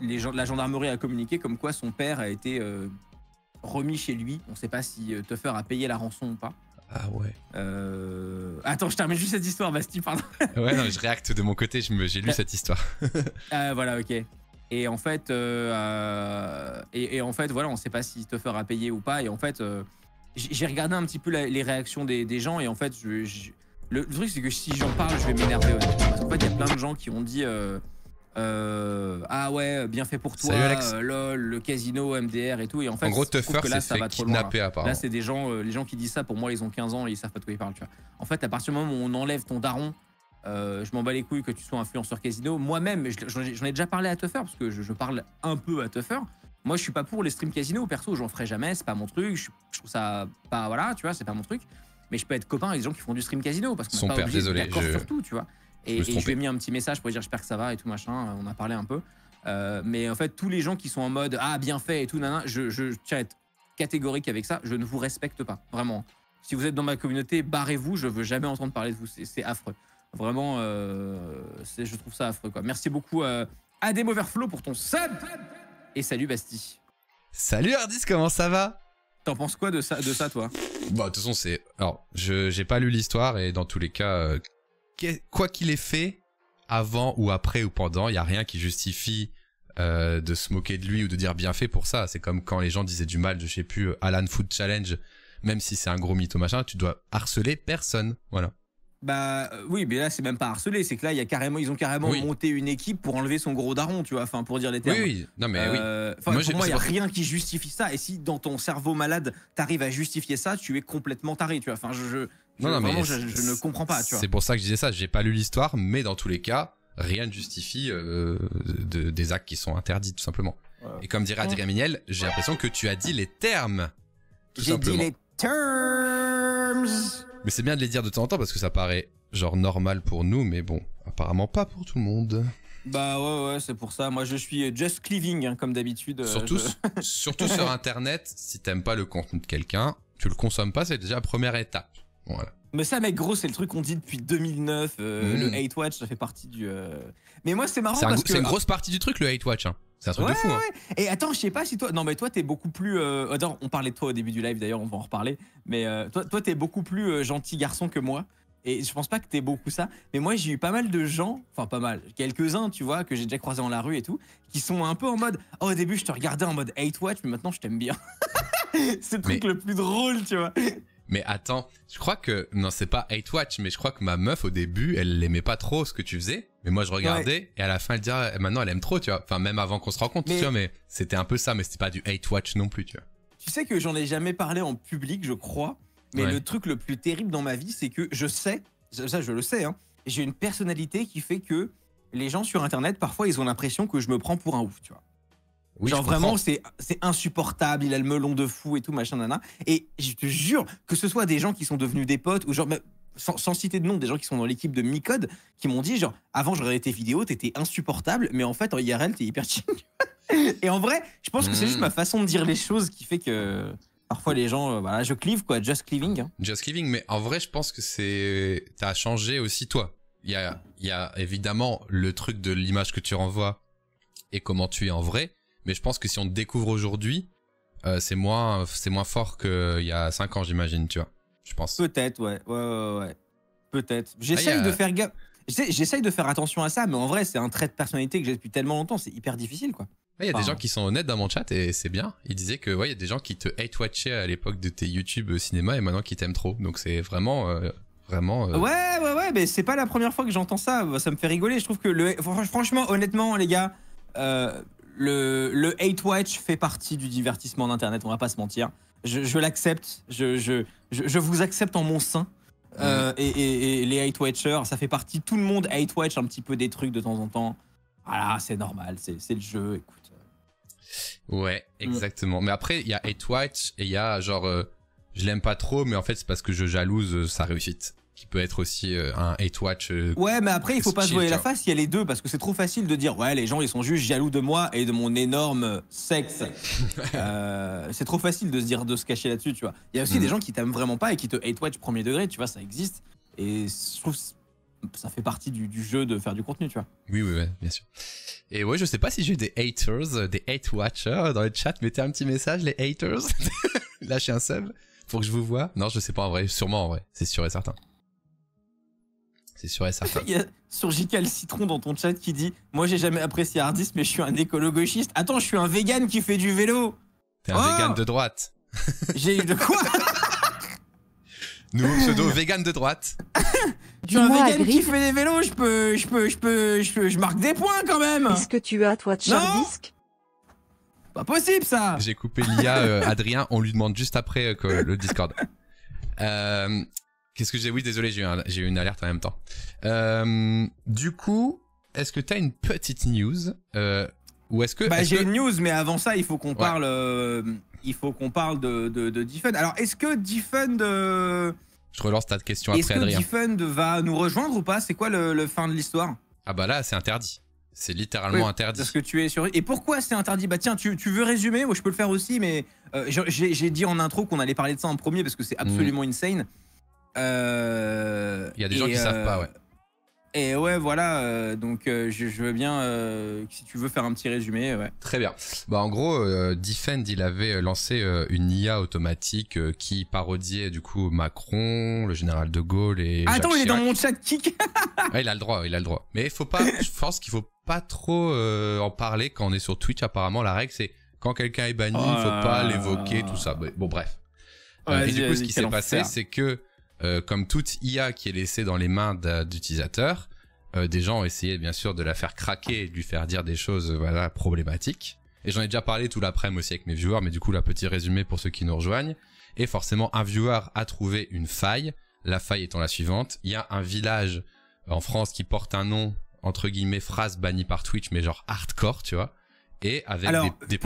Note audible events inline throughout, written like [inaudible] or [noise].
la gendarmerie a communiqué comme quoi son père a été euh, remis chez lui. On ne sait pas si euh, Tuffer a payé la rançon ou pas. Ah ouais. Euh, attends, je termine juste cette histoire, Basti, pardon. [laughs] ouais, non, je réacte de mon côté, j'ai lu cette histoire. [laughs] ah voilà, ok. Et en fait, euh, et, en fait, voilà, on ne sait pas si Tuffer a payé ou pas. Et en fait, j'ai regardé un petit peu les réactions des, gens et en fait, je, Le, le, truc c'est que si j'en parle, je vais m'énerver. Parce qu'en fait, il y a plein de gens qui ont dit euh, ah ouais, bien fait pour toi, euh, lol, le casino, MDR et tout. Et en gros, Tuffer, ça fait va trop là. c'est des gens, euh, les gens qui disent ça, pour moi, ils ont 15 ans et ils savent pas de quoi ils parlent. En fait, à partir du moment où on enlève ton daron, je m'en bats les couilles que tu sois influenceur casino. Moi-même, j'en ai, déjà parlé à Tuffer, parce que je, parle un peu à Tuffer. Moi, je suis pas pour les streams casino, perso, j'en ferai jamais, c'est pas mon truc. Je, trouve ça pas, voilà, tu vois, c'est pas mon truc. Mais je peux être copain avec des gens qui font du stream casino, parce qu'on n'est pas obligé désolé, je... sur tu vois. Et, je lui ai mis un petit message pour lui dire j'espère que ça va et tout machin. On a parlé un peu. Euh, mais en fait, tous les gens qui sont en mode ah bien fait et tout nana, je, je tiens à être catégorique avec ça. Je ne vous respecte pas vraiment. Si vous êtes dans ma communauté, barrez-vous. Je veux jamais entendre parler de vous. C'est affreux. Vraiment, euh, je trouve ça affreux. Quoi. Merci beaucoup à euh, demoverflow Overflow pour ton sub et salut Basti. Salut Hardis comment ça va T'en penses quoi de ça, de ça toi Bah de toute façon c'est, alors je j'ai pas lu l'histoire et dans tous les cas, quoi qu'il ait fait, avant ou après ou pendant, il y a rien qui justifie euh, de se moquer de lui ou de dire bien fait pour ça. C'est comme quand les gens disaient du mal, je sais plus, euh, Alan Food Challenge, même si c'est un gros mytho machin, tu dois harceler personne, voilà. Bah euh, oui, mais là c'est même pas harcelé, c'est que là il y a carrément, ils ont carrément monté une équipe pour enlever son gros daron, tu vois, enfin pour dire les termes. Oui, non mais oui. Moi, pour moi il n'y a rien qui justifie ça. Et si dans ton cerveau malade tu arrives à justifier ça, tu es complètement taré, tu vois. Enfin je, je non, non, mais je, ne comprends pas. C'est pour ça que je disais ça. J'ai pas lu l'histoire, mais dans tous les cas, rien ne justifie euh, de, des actes qui sont interdits, tout simplement. Et comme dirait Adrien Mignel, j'ai l'impression que tu as dit les termes. J'ai dit les terms. Mais c'est bien de les dire de temps en temps parce que ça paraît genre normal pour nous, mais bon, apparemment pas pour tout le monde. Bah ouais, ouais, c'est pour ça. Moi, je suis euh, just cleaving, hein, comme d'habitude. Euh, surtout, surtout sur [laughs] Internet, si t'aimes pas le contenu de quelqu'un, tu le consommes pas, c'est déjà la première étape. Mais ça, mec, gros, c'est le truc qu'on dit depuis 2009. Euh, mm. Le hate watch, ça fait partie du. Euh, mais moi, c'est marrant parce que. C'est une grosse partie du truc, le hate watch. Hein. C'est un truc de fou. Hein. Et attends, je sais pas si toi. Non, mais toi, t'es beaucoup plus. Euh, on parlait de toi au début du live, d'ailleurs, on va en reparler. Mais toi, toi, t'es beaucoup plus gentil garçon que moi. Et je pense pas que t'es beaucoup ça. Mais moi, j'ai eu pas mal de gens, enfin pas mal, quelques-uns, tu vois, que j'ai déjà croisé dans la rue et tout, qui sont un peu en mode. Oh, au début, je te regardais en mode hate watch, mais maintenant, je t'aime bien. [laughs] c'est le truc le plus drôle, tu vois. Mais attends, je crois que. Non, c'est pas Hate Watch, mais je crois que ma meuf au début, elle l'aimait pas trop ce que tu faisais. Mais moi, je regardais, et à la fin, elle dirait, eh, maintenant, elle aime trop, tu vois. Enfin, même avant qu'on se rencontre, mais... tu vois, mais c'était un peu ça, mais c'était pas du Hate Watch non plus, tu vois. Tu sais que j'en ai jamais parlé en public, je crois. Mais le truc le plus terrible dans ma vie, c'est que je sais, ça, je le sais, hein, j'ai une personnalité qui fait que les gens sur Internet, parfois, ils ont l'impression que je me prends pour un ouf, tu vois. Genre vraiment, c'est insupportable, il a le melon de fou et tout, machin, nana. Et je te jure que ce soit des gens qui sont devenus des potes ou genre, sans, citer de nom, des gens qui sont dans l'équipe de Micode qui m'ont dit genre, avant je regardais tes vidéos, t'étais insupportable, mais en fait en IRL t'es hyper chill. [laughs] et en vrai, je pense que c'est juste hmm. ma façon de dire les choses qui fait que parfois les gens, euh, voilà, je clive quoi, just cleaving. Hein. Just cleaving, mais en vrai, je pense que c'est, t'as changé aussi toi. Il y a, il y a évidemment le truc de l'image que tu renvoies et comment tu es en vrai, mais je pense que si on découvre aujourd'hui, euh, c'est moins, moins fort qu'il y a 5 ans, j'imagine, tu vois. Je pense. Peut-être, ouais. Ouais, ouais, ouais. Peut-être. J'essaye de faire J'essaye de faire attention à ça, mais en vrai, c'est un trait de personnalité que j'ai depuis tellement longtemps, c'est hyper difficile, quoi. Il y a des gens qui sont honnêtes dans mon chat et c'est bien. Ils disaient que ouais, il y a des gens qui te hate-watchaient à l'époque de tes YouTube cinéma et maintenant qui t'aiment trop. Donc c'est vraiment euh, vraiment. Euh, ouais, ouais, ouais, mais c'est pas la première fois que j'entends ça. Ça me fait rigoler. Je trouve que le. Franchement, honnêtement, les gars, le, hate watch fait partie du divertissement d'Internet, on va pas se mentir. Je, l'accepte, je, je, je, vous accepte en mon sein. Mhm. Euh, et, les hate watchers, ça fait partie, tout le monde hate watch un petit peu des trucs de temps en temps. Voilà, c'est normal, c'est le jeu, écoute. Ouais, mm. exactement. Mais après, il y a hate watch et il y a genre, euh, je l'aime pas trop, mais en fait, c'est parce que je jalouse euh, sa réussite qui peut être aussi euh, un hate watch. Euh, ouais, mais après il faut pas jouer la face. Il y a les deux parce que c'est trop facile de dire ouais les gens ils sont juste jaloux de moi et de mon énorme sexe. [laughs] Euh, c'est trop facile de se dire de se cacher là-dessus, tu vois. Il y a aussi mm. des gens qui t'aiment vraiment pas et qui te hate watch premier degré, tu vois, ça existe. Et je trouve ça fait partie du, jeu de faire du contenu, tu vois. Oui, oui, oui, bien sûr. Et ouais, je sais pas si j'ai des haters, des hate watchers dans le chat. Mettez un petit message, les haters. [laughs] Lâchez un sub. pour que je vous vois. Non, je sais pas en vrai. Sûrement en vrai. C'est sûr et certain. C'est sûr et certain. [laughs] Il y a sur Citron dans ton chat qui dit Moi, j'ai jamais apprécié Hardis, mais je suis un écolo-gauchiste. Attends, je suis un vegan qui fait du vélo. T'es un oh végane de droite. [laughs] J'ai eu de quoi [laughs] Nouveau pseudo vegan de droite. Tu es un qui fait des vélos, je peux, je peux, je peux, je, je marque des points quand même. Est-ce que tu as toi de disque Pas possible ça. J'ai coupé l'IA euh, Adrien, on lui demande juste après euh, que le Discord. Euh, Qu'est-ce que j'ai Oui, désolé, j'ai eu, une alerte en même temps. Euh, du coup, est-ce que t'as une petite news euh, ou est-ce que bah, j'ai une news, mais avant ça, il faut qu'on parle. Euh, il faut qu'on parle de de, Alors, est-ce que Defund Je relance ta question après, Adrien. Est-ce que Defund va nous rejoindre ou pas C'est quoi le, fin de l'histoire Ah bah là, c'est interdit. C'est littéralement interdit. Ce que tu es sur. Et pourquoi c'est interdit Bah tiens, tu, veux résumer ou je peux le faire aussi, mais j'ai dit en intro qu'on allait parler de ça en premier parce que c'est mm. absolument insane. Euh, il y a des gens qui savent euh, pas, ouais. Et ouais, voilà, euh, donc je, veux bien, si tu veux faire un petit résumé, ouais. Très bien. Bah, en gros, Defend, il avait lancé une IA automatique qui parodiait du coup Macron, le général de Gaulle et. Attends, il est dans mon chat kick [laughs] Il a le droit, il a le droit. Mais il faut pas, je pense qu'il faut pas trop en parler quand on est sur Twitch, apparemment, la règle c'est quand quelqu'un est banni, il faut pas oh l'évoquer, tout ça. Bon, bref. et du coup, ce qui s'est passé, c'est que euh, comme toute IA qui est laissée dans les mains d'utilisateurs, euh, des gens ont essayé bien sûr de la faire craquer, et de lui faire dire des choses voilà problématiques. Et j'en ai déjà parlé tout l'après-midi aussi avec mes viewers, mais du coup, là, petit résumé pour ceux qui nous rejoignent. Et forcément, un viewer a trouvé une faille, la faille étant la suivante. Il y a un village en France qui porte un nom, entre guillemets, phrase banni par Twitch, mais genre hardcore, tu vois. Et avec des, des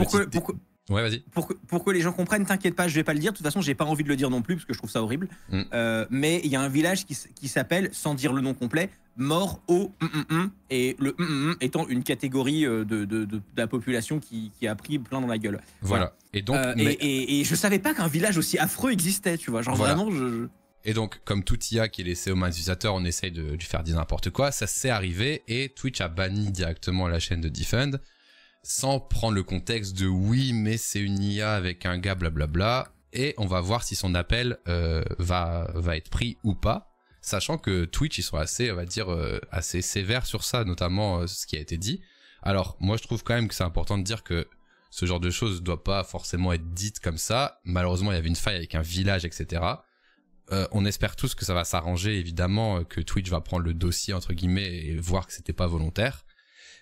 Ouais, vas-y. Pour, que les gens comprennent, t'inquiète pas, je vais pas le dire. De toute façon, j'ai pas envie de le dire non plus parce que je trouve ça horrible. Mm. Euh, mais il y a un village qui, s'appelle, sans dire le nom complet, Mort au mm, mm, et le étant une catégorie euh, de, la population qui, a pris plein dans la gueule. Voilà. Et donc. Euh, et, je savais pas qu'un village aussi affreux existait, tu vois. Genre vraiment, Et donc, comme tout IA qui est laissé aux mains des utilisateurs, on essaye de lui faire dire n'importe quoi. Ça s'est arrivé et Twitch a banni directement la chaîne de Defend sans prendre le contexte de oui, mais c'est une IA avec un gars, blablabla. Et on va voir si son appel euh, va, va être pris ou pas. Sachant que Twitch, ils sont assez, on va dire, euh, assez sévères sur ça, notamment euh, ce qui a été dit. Alors, moi, je trouve quand même que c'est important de dire que ce genre de choses doit pas forcément être dites comme ça. Malheureusement, il y avait une faille avec un village, etc. on espère tous que ça va s'arranger, évidemment, que Twitch va prendre le dossier, entre guillemets, et voir que c'était pas volontaire.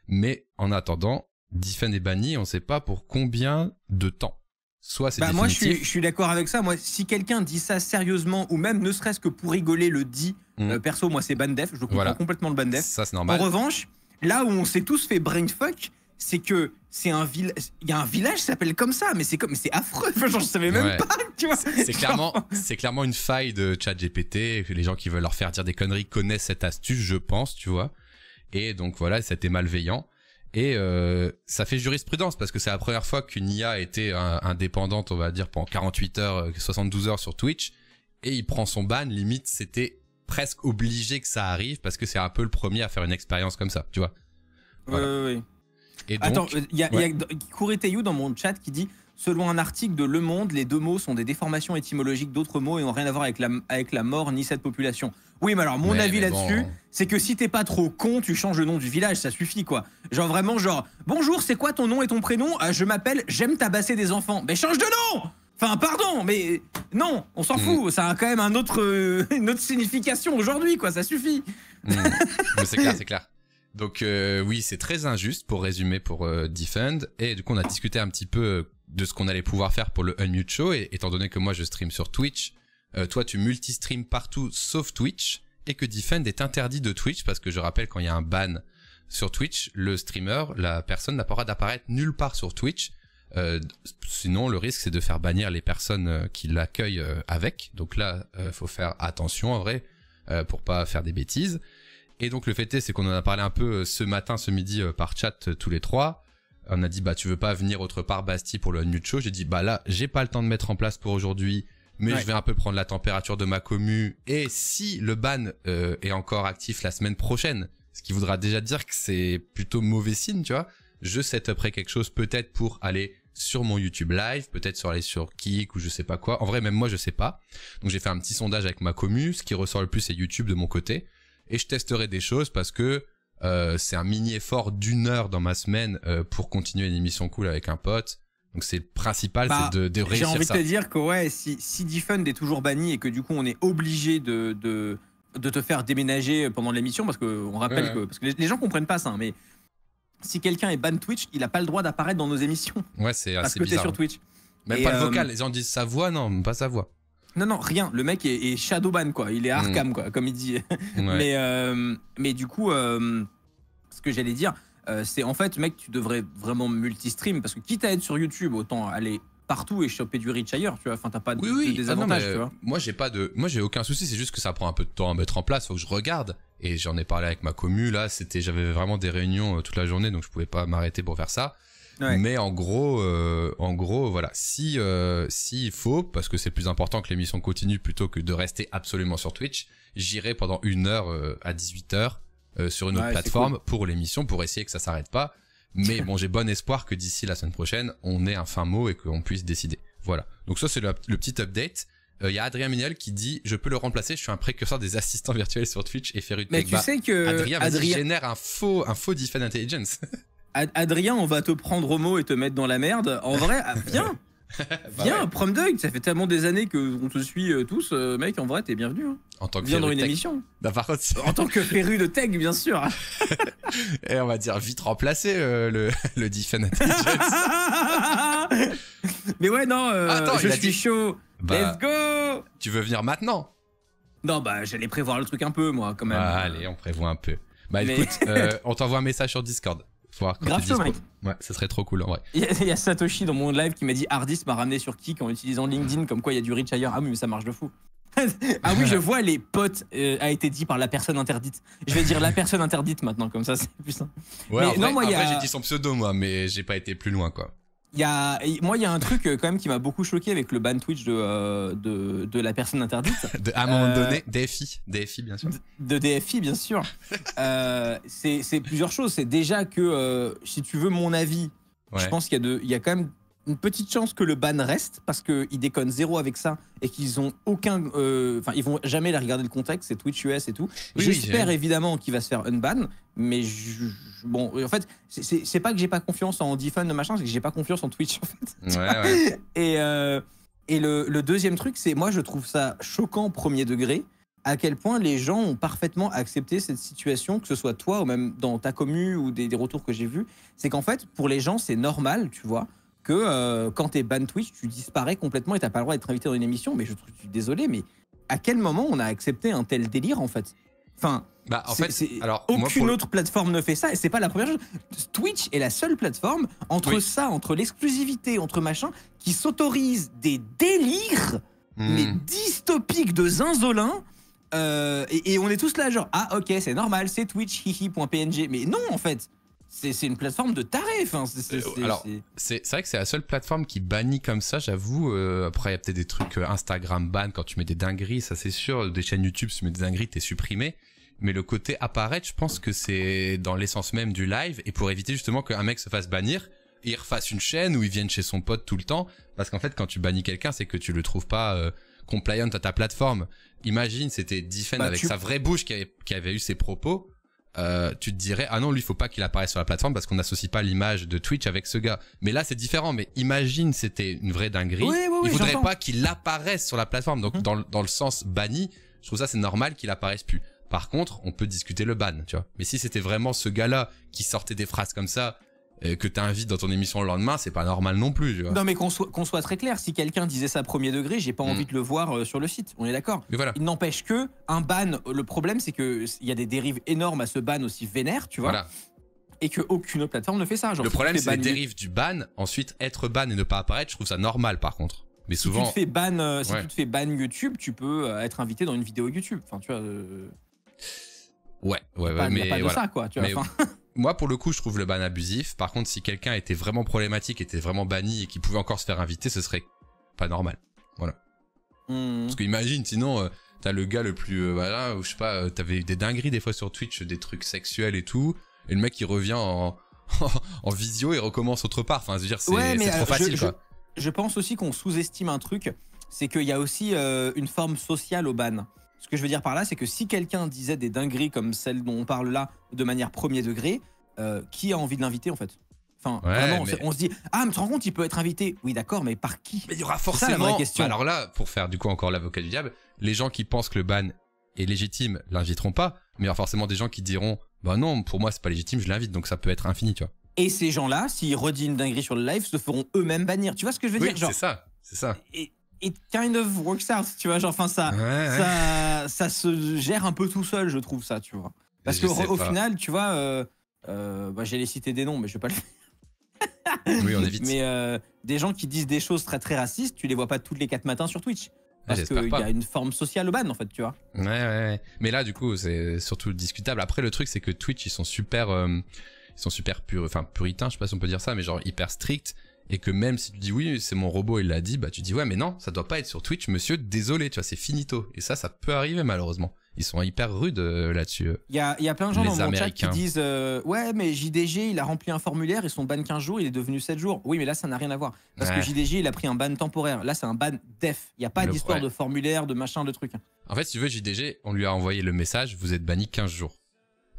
Mais en attendant, Diffen est banni, on ne sait pas pour combien de temps. Soit c'est bah Moi, je suis, d'accord avec ça. Moi, si quelqu'un dit ça sérieusement, ou même ne serait-ce que pour rigoler, le dit, mm. euh, perso, moi, c'est Bandef, Je comprends complètement le Bandef. Ça, c'est normal. En revanche, là où on s'est tous fait brainfuck, c'est que c'est un village. Il y a un village qui s'appelle comme ça, mais c'est comme, c'est affreux. Je [laughs] ne je savais même pas. C'est clairement, c'est clairement une faille de GPT. Les gens qui veulent leur faire dire des conneries connaissent cette astuce, je pense, tu vois. Et donc voilà, c'était malveillant. Et euh, ça fait jurisprudence parce que c'est la première fois qu'une IA était indépendante, on va dire, pendant 48 heures, 72 euh, heures sur Twitch. Et il prend son ban, limite, c'était presque obligé que ça arrive parce que c'est un peu le premier à faire une expérience comme ça, tu vois. Oui, oui, Et Attends, euh, il y a, ouais. dans mon chat qui dit Selon un article de Le Monde, les deux mots sont des déformations étymologiques d'autres mots et n'ont rien à voir avec la, avec la mort ni cette population. Oui, mais alors mon avis là-dessus, c'est que si t'es pas trop con, tu changes le nom du village, ça suffit quoi. Genre vraiment genre bonjour, c'est quoi ton nom et ton prénom ah, Je m'appelle, j'aime tabasser des enfants. Mais change de nom Enfin, pardon, mais non, on s'en mm. fout. Ça a quand même un autre, euh, [laughs] une autre signification aujourd'hui, quoi. Ça suffit. Mm. c'est clair, c'est clair. Donc euh, oui, c'est très injuste pour résumer pour euh, Defend. Et du coup, on a discuté un petit peu de ce qu'on allait pouvoir faire pour le Unmute Show. Et étant donné que moi je stream sur Twitch, euh, toi tu multistream partout sauf Twitch et que Defend est interdit de Twitch parce que je rappelle quand il y a un ban sur Twitch, le streamer, la personne n'a pas d'apparaître nulle part sur Twitch. Euh, sinon, le risque c'est de faire bannir les personnes euh, qui l'accueillent avec. Donc là, faut faire attention en vrai pour pas faire des bêtises. Et donc le fait est, c'est qu'on en a parlé un peu ce matin, ce midi par chat tous les trois on a dit bah tu veux pas venir autre part Bastille pour le nude show j'ai dit bah là j'ai pas le temps de mettre en place pour aujourd'hui mais je vais un peu prendre la température de ma commu et si le ban euh, est encore actif la semaine prochaine ce qui voudra déjà dire que c'est plutôt mauvais signe tu vois je setuperai quelque chose peut-être pour aller sur mon YouTube live, peut-être sur aller sur Kik ou je sais pas quoi. En vrai, même moi, je sais pas. Donc j'ai fait un petit sondage avec ma commu. Ce qui ressort le plus, c'est YouTube de mon côté. Et je testerai des choses parce que euh, c'est un mini effort d'une heure dans ma semaine euh, pour continuer une émission cool avec un pote. Donc c'est le principal, bah, c'est de, réussir ça. J'ai envie de te dire que ouais, si, si Defund est toujours banni et que du coup on est obligé de, de, de te faire déménager pendant l'émission, parce rappelle que... Parce que les, gens gens comprennent pas ça, hein, mais si quelqu'un est ban Twitch, il n'a pas le droit d'apparaître dans nos émissions. Ouais, c'est Parce que sur hein. Twitch. mais pas le euh, vocal, les gens disent sa voix, non, pas sa voix. Non, non, rien. Le mec est, Shadowban, quoi. Il est mm. Arkham, quoi, comme il dit. [laughs] mais, mais du coup, ce que j'allais dire, euh, c'est en fait, mec, tu devrais vraiment multi-stream parce que quitte à être sur YouTube, autant aller partout et choper du reach ailleurs, tu vois. Enfin, t'as pas de, oui, ah tu vois. Euh, moi, j'ai pas de, moi, j'ai aucun souci. C'est juste que ça prend un peu de temps à mettre en place. Faut que je regarde. Et j'en ai parlé avec ma commu là. C'était, j'avais vraiment des réunions euh, toute la journée, donc je pouvais pas m'arrêter pour faire ça. Mais en gros, en gros, voilà, si s'il faut, parce que c'est plus important que l'émission continue plutôt que de rester absolument sur Twitch, j'irai pendant une heure à 18 h euh, sur une autre plateforme pour l'émission pour essayer que ça s'arrête pas. Mais [laughs] bon, j'ai bon espoir que d'ici la semaine prochaine, on ait un fin mot et qu'on puisse décider. Voilà. Donc ça, c'est le, petit update. Euh, il y a Adrien Mignol qui dit je peux le remplacer. Je suis un précurseur des assistants virtuels sur Twitch et une Mais tu sais que Adrien, génère un faux, un faux Defend Intelligence. Adrien, on va te prendre au mot et te mettre dans la merde. En vrai, ah, viens. [laughs] Bah Viens, prom dog, ça fait tellement des années qu'on te suit euh, tous, euh, mec, en vrai, t'es bienvenu. Hein. En tant que Viens dans une émission. Bah, en tant que féru de tech, bien sûr. [laughs] Et on va dire vite remplacer euh, le, [laughs] le Intelligence. [laughs] Mais ouais, non, je suis chaud. Bah, Let's go Tu veux venir maintenant Non, bah j'allais prévoir le truc un peu, moi, quand même. allez, on prévoit un peu. Bah écoute, on t'envoie un message sur Discord. Voir Ouais, ça serait trop cool en vrai. Il y, a Satoshi dans mon live qui m'a dit Hardis m'a ramené sur Kik en utilisant LinkedIn, comme quoi il y a du rich ailleurs. Ah oui, mais ça marche de fou. [laughs] ah oui, je [laughs] vois les potes euh, a été dit par la personne interdite. Je vais dire la personne interdite maintenant, comme ça c'est plus simple. Ouais, après, j'ai dit son pseudo moi, mais j'ai pas été plus loin quoi moi, il y a un truc euh, quand même qui m'a beaucoup choqué avec le ban Twitch de, euh, de, la personne interdite. [laughs] de, à un moment euh, donné, DFI, bien sûr. De, DFI bien sûr. [laughs] c'est plusieurs choses. C'est déjà que si tu veux mon avis, je pense qu'il y, a il y a quand même une petite chance que le ban reste parce qu'ils déconnent zéro avec ça et qu'ils ont aucun. Euh, enfin, ils ils vont jamais la regarder le contexte, c'est Twitch US et tout. J'espère évidemment qu'il va se faire ban, mais bon, en fait, c'est pas que j'ai pas confiance en Defun, le machin, c'est que j'ai pas confiance en Twitch en fait. [laughs] Et, euh, et le, deuxième truc, c'est moi je trouve ça choquant premier degré à quel point les gens ont parfaitement accepté cette situation, que ce soit toi ou même dans ta commu ou des, des retours que j'ai vus, c'est qu'en fait, pour les gens, c'est normal, tu vois, que euh, quand t'es ban Twitch, tu disparais complètement et t'as pas le droit d'être invité dans une émission. Mais je, suis désolé, mais à quel moment on a accepté un tel délire en fait Enfin, bah, alors, aucune autre plateforme ne fait ça et c'est pas la première chose. Twitch est la seule plateforme entre ça, entre l'exclusivité, entre machin, qui s'autorise des délires, hmm. mais dystopiques de zinzolin. Euh, et, on est tous là, genre, ah ok, c'est normal, c'est Twitch, hihi.png. Mais non, en fait, c'est une plateforme de tarif. Euh, alors c'est vrai que c'est la seule plateforme qui bannit comme ça, j'avoue. Euh, après, il y a peut-être des trucs euh, Instagram ban quand tu mets des dingueries, ça c'est sûr. Des chaînes YouTube, si tu mets des dingueries, t'es supprimé. Mais le côté apparaître, je pense que c'est dans l'essence même du live. Et pour éviter justement qu'un mec se fasse bannir, il refasse une chaîne ou il vienne chez son pote tout le temps. Parce qu'en fait, quand tu bannis quelqu'un, c'est que tu le trouves pas... compliant à ta plateforme. Imagine, c'était Diffen bah, avec sa vraie bouche qui avait, qui avait eu ses propos euh, tu te dirais ah non lui faut pas qu'il apparaisse sur la plateforme parce qu'on n'associe pas l'image de Twitch avec ce gars mais là c'est différent mais imagine c'était une vraie dinguerie il faudrait pas qu'il apparaisse sur la plateforme donc hum. dans, le, dans le sens banni je trouve ça c'est normal qu'il apparaisse plus par contre on peut discuter le ban tu vois mais si c'était vraiment ce gars là qui sortait des phrases comme ça euh, que invites dans ton émission le lendemain, c'est pas normal non plus. Non, mais qu'on soit, très clair, si quelqu'un disait ça à premier degré, j'ai pas mm. envie de le voir euh, sur le site. On est d'accord. Voilà. Il n'empêche que un ban. Le problème, c'est que il y a des dérives énormes à ce ban aussi vénère, tu vois. Voilà et qu'aucune autre plateforme ne fait ça. le problème, c'est la dérive du ban. Ensuite, être ban et ne pas apparaître, je trouve ça normal par contre. Mais souvent. Euh, si tu te fais ban, YouTube, tu peux être invité dans une vidéo YouTube. Enfin, tu vois. Ouais, ouais, ouais. mais, pas de ça, quoi. Tu vois, [laughs] moi, pour le coup, je trouve le ban abusif. Par contre, si quelqu'un était vraiment problématique, était vraiment banni et qui pouvait encore se faire inviter, ce serait pas normal. Voilà. Hmm. Parce imagine, sinon, euh, t'as le gars le plus. Euh, voilà, ou je sais pas, euh, t'avais eu des dingueries des fois sur Twitch, des trucs sexuels et tout. Et le mec, il revient en, [laughs] visio et recommence autre part. Enfin, c'est trop facile, je pense aussi qu'on sous-estime un truc. C'est qu'il y a aussi une forme sociale au ban. Ce que je veux dire par là, c'est que si quelqu'un disait des dingueries comme celle dont on parle là de manière premier degré, euh, qui a envie de l'inviter en fait Enfin, on, se dit ah, mais tu te rends compte, il peut être invité. Oui, d'accord, mais par qui Mais il y aura forcément. la question. Alors là, pour faire du coup encore l'avocat du diable, les gens qui pensent que le ban est légitime l'inviteront pas, mais il y aura forcément des gens qui diront bah non, pour moi c'est pas légitime, je l'invite, donc ça peut être infini, tu vois. Et ces gens-là, s'ils redit une dinguerie sur le live, se feront eux-mêmes bannir. Tu vois ce que je veux oui, dire C'est ça, c'est ça it kind of works out, tu vois. Genre, enfin, ça, ça, ça, se gère un peu tout seul, je trouve ça, tu vois. Parce qu'au que au final, tu vois, euh, euh, bah, j'allais citer des noms, mais je vais pas le faire. oui, on évite. Mais euh, des gens qui disent des choses très très racistes, tu les vois pas toutes les 4 matins sur Twitch. Parce qu'il y a une forme sociale au ban, en fait, tu vois. Ouais, ouais, Mais là, du coup, c'est surtout discutable. Après, le truc, c'est que Twitch, ils sont super. Euh, ils sont super pur, enfin, puritains, je sais pas si on peut dire ça, mais genre hyper stricts et que même si tu dis oui, c'est mon robot, il l'a dit, bah tu dis ouais, mais non, ça doit pas être sur Twitch, monsieur, désolé, tu vois, c'est finito. Et ça, ça peut arriver malheureusement. Ils sont hyper rudes euh, là-dessus. Il y a, y a, plein de gens dans qui disent euh, ouais, mais JDG, il a rempli un formulaire et son ban 15 jours, il est devenu 7 jours. Oui, mais là, ça n'a rien à voir. Parce que JDG, il a pris un ban temporaire. Là, c'est un ban def. Il n'y a pas d'histoire de formulaire, de machin, de truc. En fait, si tu veux, JDG, on lui a envoyé le message, vous êtes banni 15 jours.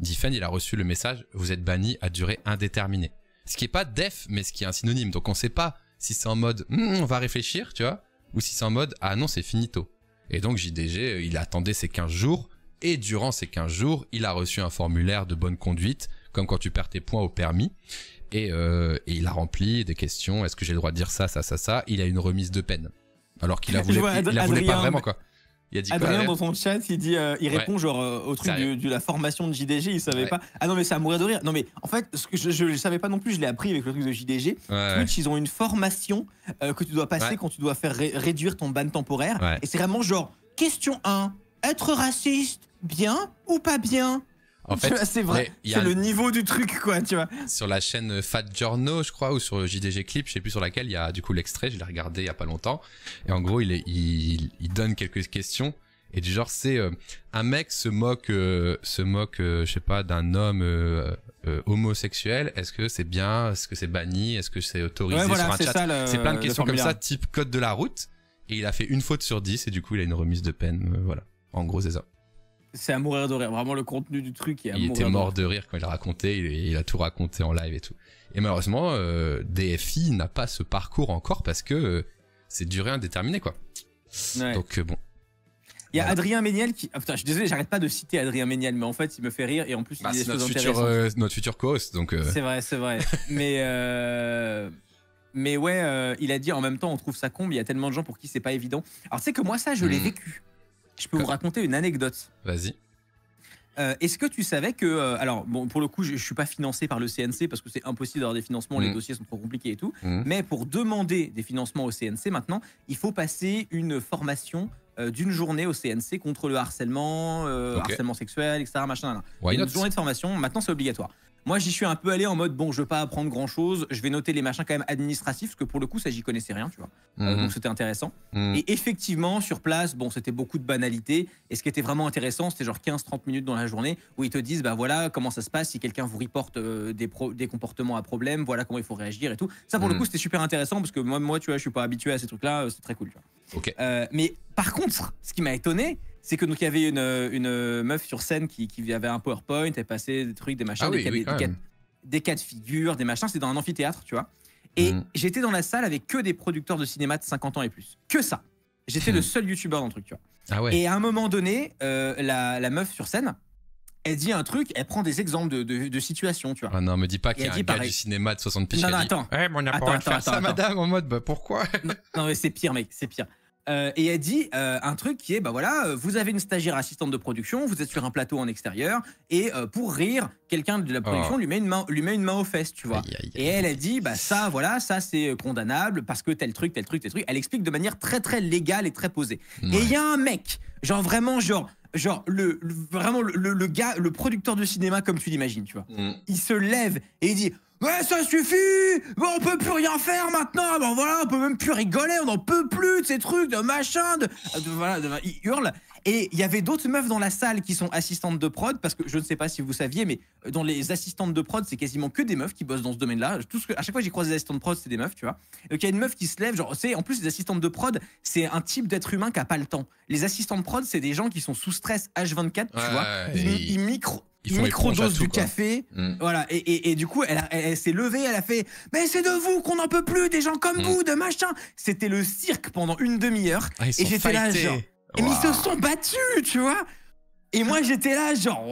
Diffen, il a reçu le message, vous êtes banni à durée indéterminée. Ce qui est pas def, mais ce qui est un synonyme. Donc on sait pas si c'est en mode hmm, on va réfléchir, tu vois, ou si c'est en mode ah non, c'est finito. Et donc JDG, euh, il attendait ses 15 jours et durant ces 15 jours, il a reçu un formulaire de bonne conduite, comme quand tu perds tes points au permis. Euh, et, il a rempli des questions, est-ce que j'ai le droit de dire ça, ça, ça, ça Il a une remise de peine. Alors qu'il ne la voulait pas vraiment, quoi. Il dit Adrien dans son chat, il dit, euh, il répond genre euh, au truc de la formation de JDG, il savait pas. Ah non mais ça mourir de rire. Non mais en fait, ce que je, ne savais pas non plus, je l'ai appris avec le truc de JDG. Twitch, ils ont une formation euh, que tu dois passer quand tu dois faire réduire ton ban temporaire. Et c'est vraiment genre question 1, être raciste, bien ou pas bien en [laughs] fait, c'est vrai. C'est le niveau du truc, quoi, tu vois. Sur la chaîne Fat Giorno, je crois, ou sur JDG Clip, je sais plus sur laquelle, il y a du coup l'extrait, je l'ai regardé il y a pas longtemps. Et en gros, il, donne quelques questions. Et du genre, c'est euh, un mec se moque, euh, se moque, euh, je sais pas, d'un homme homosexuel. Est-ce que c'est bien Est-ce que c'est banni Est-ce que c'est autorisé sur un chat C'est plein de questions comme ça, type code de la route. Et il a fait une faute sur dix, et du coup, il a une remise de peine. voilà. En gros, c'est ça. C'est à mourir de rire. Vraiment, le contenu du truc est à Il était mort de rire. quand il racontait Il, a tout raconté en live et tout. Et malheureusement, euh, DFI n'a pas ce parcours encore parce que euh, c'est c'est duré indéterminé, quoi. Donc, euh, bon. Il y a Adrien Méniel qui. Ah, putain, je suis désolé, j'arrête pas de citer Adrien Méniel, mais en fait, il me fait rire et en plus, il bah, est notre, futur, notre co-host, donc. C'est vrai, c'est vrai. [laughs] mais. Mais ouais, il a dit en même temps, on trouve ça comble, il y a tellement de gens pour qui c'est pas évident. Alors, tu sais que moi, ça, je l'ai mm. vécu je peux vous raconter une anecdote. Vas-y. Euh, est-ce que tu savais que, euh, alors bon, pour le coup, je, ne suis pas financé par le CNC parce que c'est impossible d'avoir des financements, les mm. dossiers sont trop compliqués et tout. Mm. Mais pour demander des financements au CNC maintenant, il faut passer une formation euh, d'une journée au CNC contre le harcèlement, harcèlement sexuel, etc. Machin, Une journée de formation, maintenant c'est obligatoire. Moi, j'y suis un peu allé en mode bon, je veux pas apprendre grand chose, je vais noter les machins quand même administratifs, parce que pour le coup, ça, j'y connaissais rien, tu vois. Euh, mhm. donc, c'était intéressant. Mhm. Et effectivement, sur place, bon, c'était beaucoup de banalités. Et ce qui était vraiment intéressant, c'était genre 15-30 minutes dans la journée où ils te disent, bah voilà, comment ça se passe si quelqu'un vous reporte euh, des, des comportements à problème, voilà comment il faut réagir et tout. Ça, pour le mhm. coup, c'était super intéressant parce que moi, moi, tu vois, je suis pas habitué à ces trucs-là, euh, c'est très cool, tu vois. mais par contre, ce qui m'a étonné, c'est que donc il y avait une, euh, une euh, meuf sur scène qui, qui avait un PowerPoint, elle passait des trucs, des machins, ah des, des, cas, de figure, des machins. C'était dans un amphithéâtre, tu vois. Et mm. j'étais dans la salle avec que des producteurs de cinéma de 50 ans et plus. Que ça. J'étais fait le hmm. seul youtubeur dans le truc, tu vois. Ah ouais. Et à un moment donné, euh, la, la, meuf sur scène, elle dit un truc, elle prend des exemples de, de, situations, tu vois. Ah non, me dis pas qu'il y a un gars du cinéma de 60 piges. Non, non, attends. Ouais, eh, mais on a attends, pas attends, attends, ça, madame, en mode, bah pourquoi non, mais c'est pire, mec, c'est pire. Euh, et elle dit euh, un truc qui est bah voilà, euh, vous avez une stagiaire assistante de production, vous êtes sur un plateau en extérieur, et pour rire, quelqu'un de la ah. production lui, met une main, lui met une main aux fesses, tu vois. Et elle a dit bah ça, voilà, ça c'est condamnable parce que tel truc, tel truc, tel truc. Elle explique de manière très très légale et très posée. Et il y a un mec, genre vraiment genre genre le, vraiment le, gars, le producteur de cinéma comme tu l'imagines, tu vois. Mm. Il se lève et il dit Ouais, ça suffit bon, On peut plus rien faire maintenant Bon voilà, on peut même plus rigoler, on n'en peut plus de ces trucs, de machin, de... voilà, de... il hurle. Et il y avait d'autres meufs dans la salle qui sont assistantes de prod, parce que je ne sais pas si vous saviez, mais euh, dans les assistantes de prod, c'est quasiment que des meufs qui bossent dans ce domaine-là. Tout ce que, à chaque fois que j'ai croisé des assistantes de prod, c'est des meufs, tu vois. Donc il y a une meuf qui se lève, genre, c'est en plus les assistantes de prod, c'est un type d'être humain qui a pas le temps. Les assistantes de prod, c'est des gens qui sont sous stress H24, tu vois. ils micro micro-dose du café. Mm. Voilà. Et, du coup, elle, elle, s'est levée, elle a fait Mais c'est de vous qu'on n'en peut plus, des gens comme mm. vous, de machin. C'était le cirque pendant une demi-heure. Ah, et j'étais là, genre. Et ils se sont battus, tu vois. Et moi, [laughs] j'étais là, genre.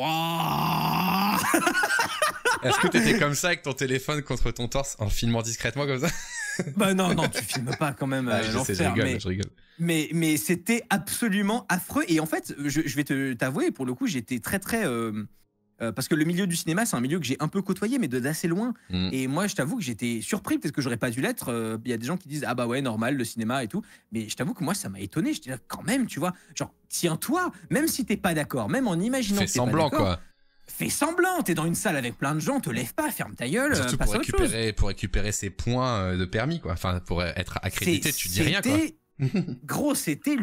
Est-ce que [laughs] t'étais comme ça avec ton téléphone contre ton torse en filmant discrètement comme ça [laughs] Bah non, non, tu filmes pas quand même. Ah, euh, mais, Mais, c'était absolument affreux. Et en fait, je, je vais t'avouer, pour le coup, j'étais très, très. Euh, euh, parce que le milieu du cinéma, c'est un milieu que j'ai un peu côtoyé, mais d'assez loin. Mm. Et moi, je t'avoue que j'étais surpris, peut-être que j'aurais pas dû l'être. Euh, il y a des gens qui disent Ah bah ouais, normal, le cinéma et tout. Mais je t'avoue que moi, ça m'a étonné. Je dis Quand même, tu vois, genre, tiens-toi, même si t'es pas d'accord, même en imaginant. Fais semblant, pas quoi. Fais semblant, t'es dans une salle avec plein de gens, te lève pas, ferme ta gueule. Euh, pour, récupérer, pour récupérer ses points de permis, quoi. Enfin, pour être accrédité, tu dis rien, quoi. [laughs] Gros, c'était